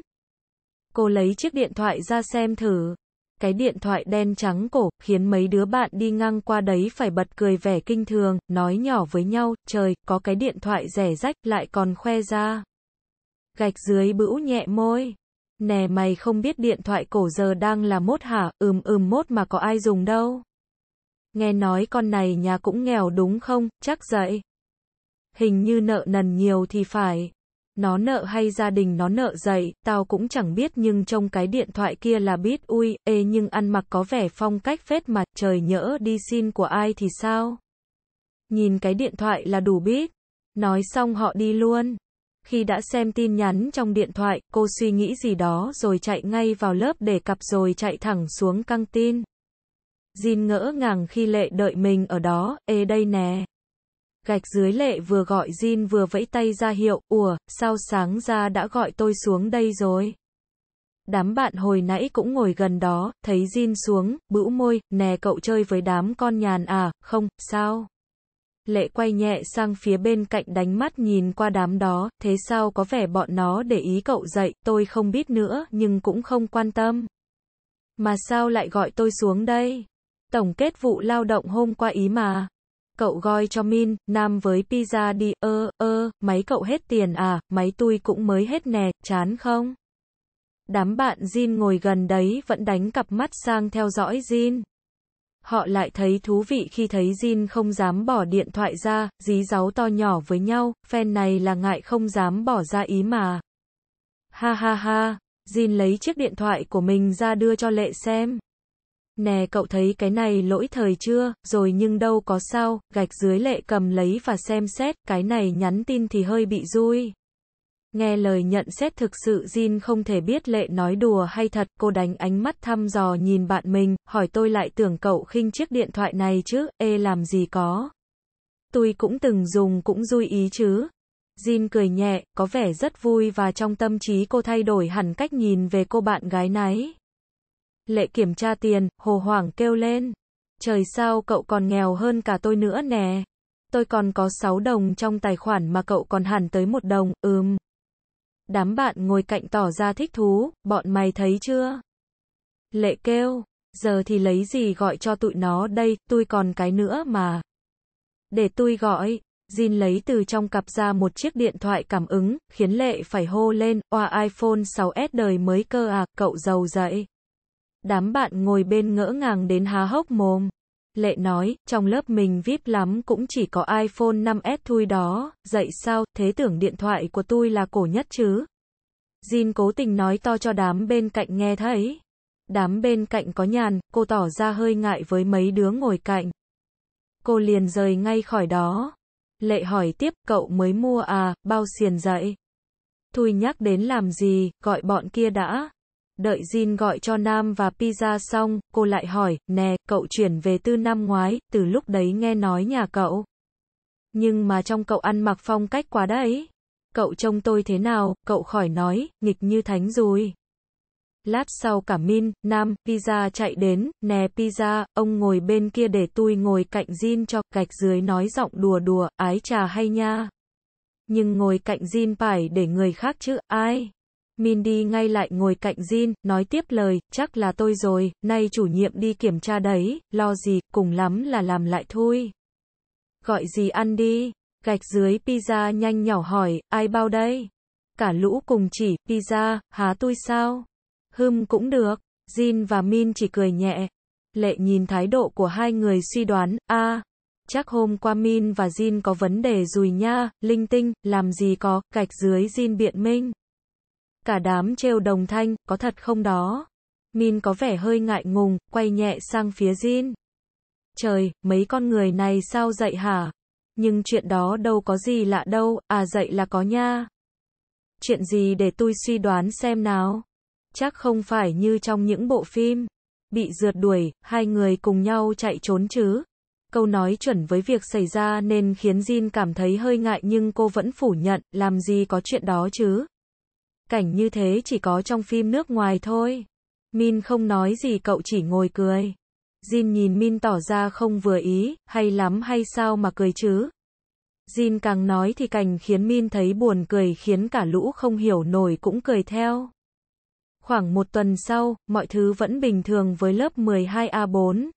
Cô lấy chiếc điện thoại ra xem thử cái điện thoại đen trắng cổ, khiến mấy đứa bạn đi ngang qua đấy phải bật cười vẻ kinh thường, nói nhỏ với nhau, trời, có cái điện thoại rẻ rách, lại còn khoe ra. Gạch dưới bĩu nhẹ môi. Nè mày không biết điện thoại cổ giờ đang là mốt hả, ừm ừm mốt mà có ai dùng đâu. Nghe nói con này nhà cũng nghèo đúng không, chắc vậy. Hình như nợ nần nhiều thì phải. Nó nợ hay gia đình nó nợ dậy, tao cũng chẳng biết nhưng trông cái điện thoại kia là biết ui, ê nhưng ăn mặc có vẻ phong cách phết mặt trời nhỡ đi xin của ai thì sao? Nhìn cái điện thoại là đủ biết. Nói xong họ đi luôn. Khi đã xem tin nhắn trong điện thoại, cô suy nghĩ gì đó rồi chạy ngay vào lớp để cặp rồi chạy thẳng xuống căng tin. Jin ngỡ ngàng khi lệ đợi mình ở đó, ê đây nè. Gạch dưới lệ vừa gọi Jin vừa vẫy tay ra hiệu, ủa, sao sáng ra đã gọi tôi xuống đây rồi. Đám bạn hồi nãy cũng ngồi gần đó, thấy Jin xuống, bĩu môi, nè cậu chơi với đám con nhàn à, không, sao? Lệ quay nhẹ sang phía bên cạnh đánh mắt nhìn qua đám đó, thế sao có vẻ bọn nó để ý cậu dậy, tôi không biết nữa, nhưng cũng không quan tâm. Mà sao lại gọi tôi xuống đây? Tổng kết vụ lao động hôm qua ý mà cậu gọi cho Min, Nam với pizza đi, ơ, ơ, máy cậu hết tiền à, máy tôi cũng mới hết nè, chán không? Đám bạn Jin ngồi gần đấy vẫn đánh cặp mắt sang theo dõi Jin. Họ lại thấy thú vị khi thấy Jin không dám bỏ điện thoại ra, dí giáo to nhỏ với nhau, fan này là ngại không dám bỏ ra ý mà. Ha ha ha, Jin lấy chiếc điện thoại của mình ra đưa cho Lệ xem. Nè cậu thấy cái này lỗi thời chưa, rồi nhưng đâu có sao, gạch dưới lệ cầm lấy và xem xét, cái này nhắn tin thì hơi bị rui. Nghe lời nhận xét thực sự Jin không thể biết lệ nói đùa hay thật, cô đánh ánh mắt thăm dò nhìn bạn mình, hỏi tôi lại tưởng cậu khinh chiếc điện thoại này chứ, ê làm gì có. Tôi cũng từng dùng cũng vui ý chứ. Jin cười nhẹ, có vẻ rất vui và trong tâm trí cô thay đổi hẳn cách nhìn về cô bạn gái này. Lệ kiểm tra tiền, hồ hoảng kêu lên. Trời sao cậu còn nghèo hơn cả tôi nữa nè. Tôi còn có 6 đồng trong tài khoản mà cậu còn hẳn tới một đồng, ừm. Đám bạn ngồi cạnh tỏ ra thích thú, bọn mày thấy chưa? Lệ kêu, giờ thì lấy gì gọi cho tụi nó đây, tôi còn cái nữa mà. Để tôi gọi, Jin lấy từ trong cặp ra một chiếc điện thoại cảm ứng, khiến Lệ phải hô lên, oa iPhone 6S đời mới cơ à, cậu giàu dậy. Đám bạn ngồi bên ngỡ ngàng đến há hốc mồm. Lệ nói, trong lớp mình VIP lắm cũng chỉ có iPhone 5S thui đó, dậy sao, thế tưởng điện thoại của tôi là cổ nhất chứ. Jin cố tình nói to cho đám bên cạnh nghe thấy. Đám bên cạnh có nhàn, cô tỏ ra hơi ngại với mấy đứa ngồi cạnh. Cô liền rời ngay khỏi đó. Lệ hỏi tiếp, cậu mới mua à, bao xiền dậy. Thui nhắc đến làm gì, gọi bọn kia đã. Đợi Jin gọi cho Nam và pizza xong, cô lại hỏi, nè, cậu chuyển về Tư năm ngoái, từ lúc đấy nghe nói nhà cậu. Nhưng mà trong cậu ăn mặc phong cách quá đấy. Cậu trông tôi thế nào, cậu khỏi nói, nghịch như thánh rồi. Lát sau cả Min, Nam, Pizza chạy đến, nè Pizza, ông ngồi bên kia để tôi ngồi cạnh Jin cho, gạch dưới nói giọng đùa đùa, ái trà hay nha. Nhưng ngồi cạnh Jin phải để người khác chứ, ai? Min đi ngay lại ngồi cạnh Jin, nói tiếp lời, chắc là tôi rồi, nay chủ nhiệm đi kiểm tra đấy, lo gì, cùng lắm là làm lại thôi. Gọi gì ăn đi, gạch dưới pizza nhanh nhỏ hỏi, ai bao đây? Cả lũ cùng chỉ, pizza, há tôi sao? Hưng cũng được, Jin và Min chỉ cười nhẹ. Lệ nhìn thái độ của hai người suy đoán, a chắc hôm qua Min và Jin có vấn đề rồi nha, linh tinh, làm gì có, gạch dưới Jin biện minh. Cả đám trêu đồng thanh, có thật không đó? Min có vẻ hơi ngại ngùng, quay nhẹ sang phía Jin. Trời, mấy con người này sao dậy hả? Nhưng chuyện đó đâu có gì lạ đâu, à dậy là có nha. Chuyện gì để tôi suy đoán xem nào? Chắc không phải như trong những bộ phim. Bị rượt đuổi, hai người cùng nhau chạy trốn chứ. Câu nói chuẩn với việc xảy ra nên khiến Jin cảm thấy hơi ngại nhưng cô vẫn phủ nhận, làm gì có chuyện đó chứ cảnh như thế chỉ có trong phim nước ngoài thôi. Min không nói gì cậu chỉ ngồi cười. Jin nhìn Min tỏ ra không vừa ý, hay lắm hay sao mà cười chứ. Jin càng nói thì cảnh khiến Min thấy buồn cười khiến cả lũ không hiểu nổi cũng cười theo. Khoảng một tuần sau, mọi thứ vẫn bình thường với lớp 12A4.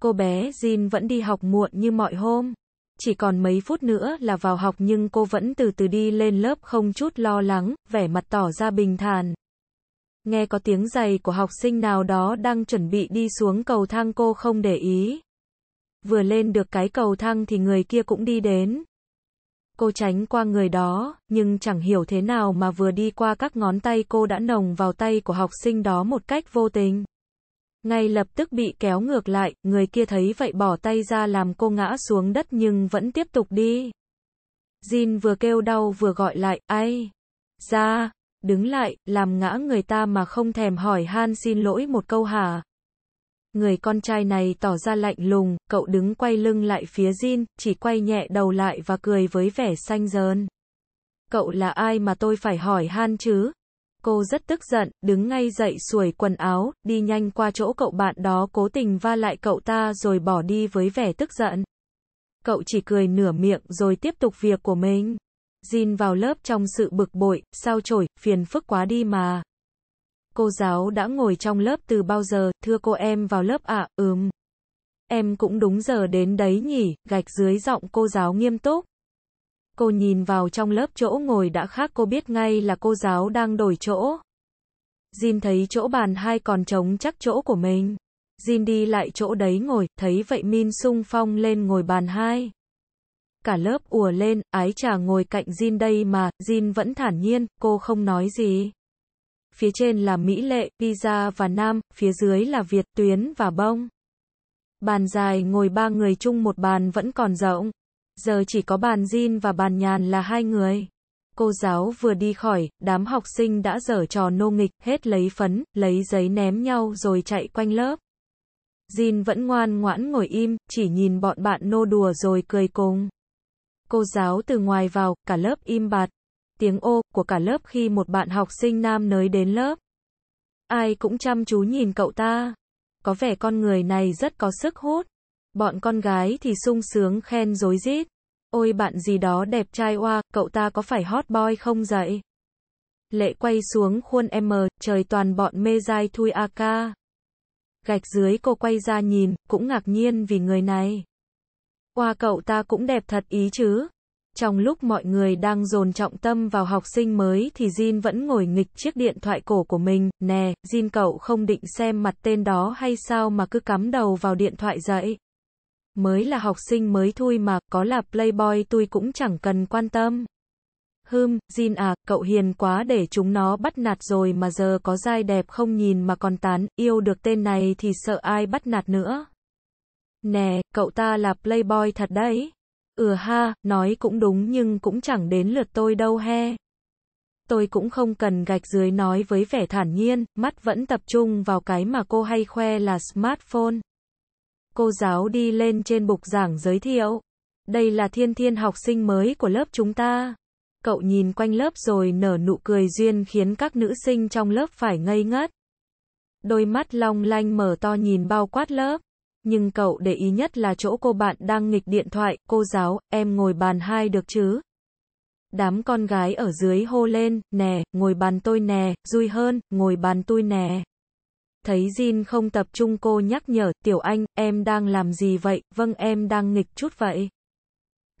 Cô bé Jin vẫn đi học muộn như mọi hôm chỉ còn mấy phút nữa là vào học nhưng cô vẫn từ từ đi lên lớp không chút lo lắng, vẻ mặt tỏ ra bình thản. Nghe có tiếng giày của học sinh nào đó đang chuẩn bị đi xuống cầu thang cô không để ý. Vừa lên được cái cầu thang thì người kia cũng đi đến. Cô tránh qua người đó, nhưng chẳng hiểu thế nào mà vừa đi qua các ngón tay cô đã nồng vào tay của học sinh đó một cách vô tình ngay lập tức bị kéo ngược lại, người kia thấy vậy bỏ tay ra làm cô ngã xuống đất nhưng vẫn tiếp tục đi. Jin vừa kêu đau vừa gọi lại, ai? Ra, đứng lại, làm ngã người ta mà không thèm hỏi Han xin lỗi một câu hả? Người con trai này tỏ ra lạnh lùng, cậu đứng quay lưng lại phía Jin, chỉ quay nhẹ đầu lại và cười với vẻ xanh dơn. Cậu là ai mà tôi phải hỏi Han chứ? Cô rất tức giận, đứng ngay dậy xuổi quần áo, đi nhanh qua chỗ cậu bạn đó cố tình va lại cậu ta rồi bỏ đi với vẻ tức giận. Cậu chỉ cười nửa miệng rồi tiếp tục việc của mình. Jin vào lớp trong sự bực bội, sao chổi, phiền phức quá đi mà. Cô giáo đã ngồi trong lớp từ bao giờ, thưa cô em vào lớp ạ, à, ừm. Em cũng đúng giờ đến đấy nhỉ, gạch dưới giọng cô giáo nghiêm túc cô nhìn vào trong lớp chỗ ngồi đã khác cô biết ngay là cô giáo đang đổi chỗ. Jin thấy chỗ bàn hai còn trống chắc chỗ của mình. Jin đi lại chỗ đấy ngồi, thấy vậy Min sung phong lên ngồi bàn hai. Cả lớp ùa lên, ái trà ngồi cạnh Jin đây mà, Jin vẫn thản nhiên, cô không nói gì. Phía trên là Mỹ Lệ, Pizza và Nam, phía dưới là Việt Tuyến và Bông. Bàn dài ngồi ba người chung một bàn vẫn còn rộng. Giờ chỉ có bàn Jin và bàn Nhàn là hai người. Cô giáo vừa đi khỏi, đám học sinh đã dở trò nô nghịch, hết lấy phấn, lấy giấy ném nhau rồi chạy quanh lớp. Jin vẫn ngoan ngoãn ngồi im, chỉ nhìn bọn bạn nô đùa rồi cười cùng. Cô giáo từ ngoài vào, cả lớp im bạt. Tiếng ô của cả lớp khi một bạn học sinh nam nới đến lớp. Ai cũng chăm chú nhìn cậu ta. Có vẻ con người này rất có sức hút. Bọn con gái thì sung sướng khen rối rít. Ôi bạn gì đó đẹp trai oa, cậu ta có phải hot boy không dậy? Lệ quay xuống khuôn em trời toàn bọn mê dai thui a ca. Gạch dưới cô quay ra nhìn, cũng ngạc nhiên vì người này. Oa cậu ta cũng đẹp thật ý chứ. Trong lúc mọi người đang dồn trọng tâm vào học sinh mới thì Jin vẫn ngồi nghịch chiếc điện thoại cổ của mình. Nè, Jin cậu không định xem mặt tên đó hay sao mà cứ cắm đầu vào điện thoại dậy mới là học sinh mới thui mà, có là playboy tôi cũng chẳng cần quan tâm. Hưm, Jin à, cậu hiền quá để chúng nó bắt nạt rồi mà giờ có dai đẹp không nhìn mà còn tán, yêu được tên này thì sợ ai bắt nạt nữa. Nè, cậu ta là playboy thật đấy. Ừ ha, nói cũng đúng nhưng cũng chẳng đến lượt tôi đâu he. Tôi cũng không cần gạch dưới nói với vẻ thản nhiên, mắt vẫn tập trung vào cái mà cô hay khoe là smartphone cô giáo đi lên trên bục giảng giới thiệu. Đây là thiên thiên học sinh mới của lớp chúng ta. Cậu nhìn quanh lớp rồi nở nụ cười duyên khiến các nữ sinh trong lớp phải ngây ngất. Đôi mắt long lanh mở to nhìn bao quát lớp. Nhưng cậu để ý nhất là chỗ cô bạn đang nghịch điện thoại, cô giáo, em ngồi bàn hai được chứ? Đám con gái ở dưới hô lên, nè, ngồi bàn tôi nè, vui hơn, ngồi bàn tôi nè. Thấy Jin không tập trung cô nhắc nhở, Tiểu Anh, em đang làm gì vậy? Vâng em đang nghịch chút vậy.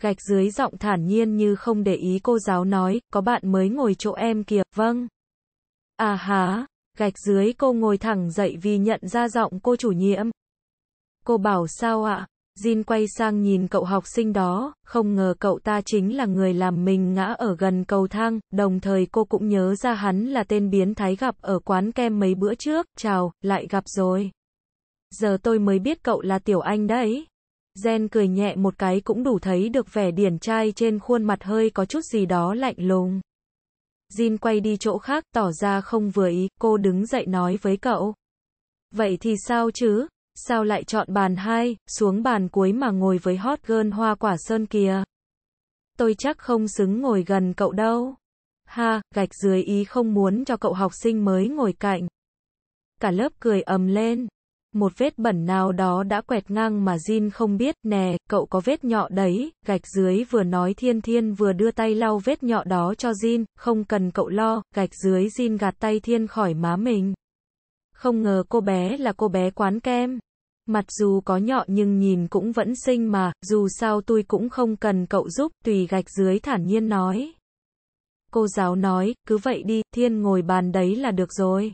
Gạch dưới giọng thản nhiên như không để ý cô giáo nói, có bạn mới ngồi chỗ em kìa, vâng. À há, gạch dưới cô ngồi thẳng dậy vì nhận ra giọng cô chủ nhiệm. Cô bảo sao ạ? Jin quay sang nhìn cậu học sinh đó, không ngờ cậu ta chính là người làm mình ngã ở gần cầu thang, đồng thời cô cũng nhớ ra hắn là tên biến thái gặp ở quán kem mấy bữa trước, chào, lại gặp rồi. Giờ tôi mới biết cậu là tiểu anh đấy. Jen cười nhẹ một cái cũng đủ thấy được vẻ điển trai trên khuôn mặt hơi có chút gì đó lạnh lùng. Jin quay đi chỗ khác, tỏ ra không vừa ý, cô đứng dậy nói với cậu. Vậy thì sao chứ? sao lại chọn bàn hai xuống bàn cuối mà ngồi với hot girl hoa quả sơn kia Tôi chắc không xứng ngồi gần cậu đâu. Ha, gạch dưới ý không muốn cho cậu học sinh mới ngồi cạnh. Cả lớp cười ầm lên. Một vết bẩn nào đó đã quẹt ngang mà Jin không biết, nè, cậu có vết nhọ đấy, gạch dưới vừa nói thiên thiên vừa đưa tay lau vết nhọ đó cho Jin, không cần cậu lo, gạch dưới Jin gạt tay thiên khỏi má mình. Không ngờ cô bé là cô bé quán kem. Mặc dù có nhọ nhưng nhìn cũng vẫn xinh mà, dù sao tôi cũng không cần cậu giúp, tùy gạch dưới thản nhiên nói. Cô giáo nói, cứ vậy đi, thiên ngồi bàn đấy là được rồi.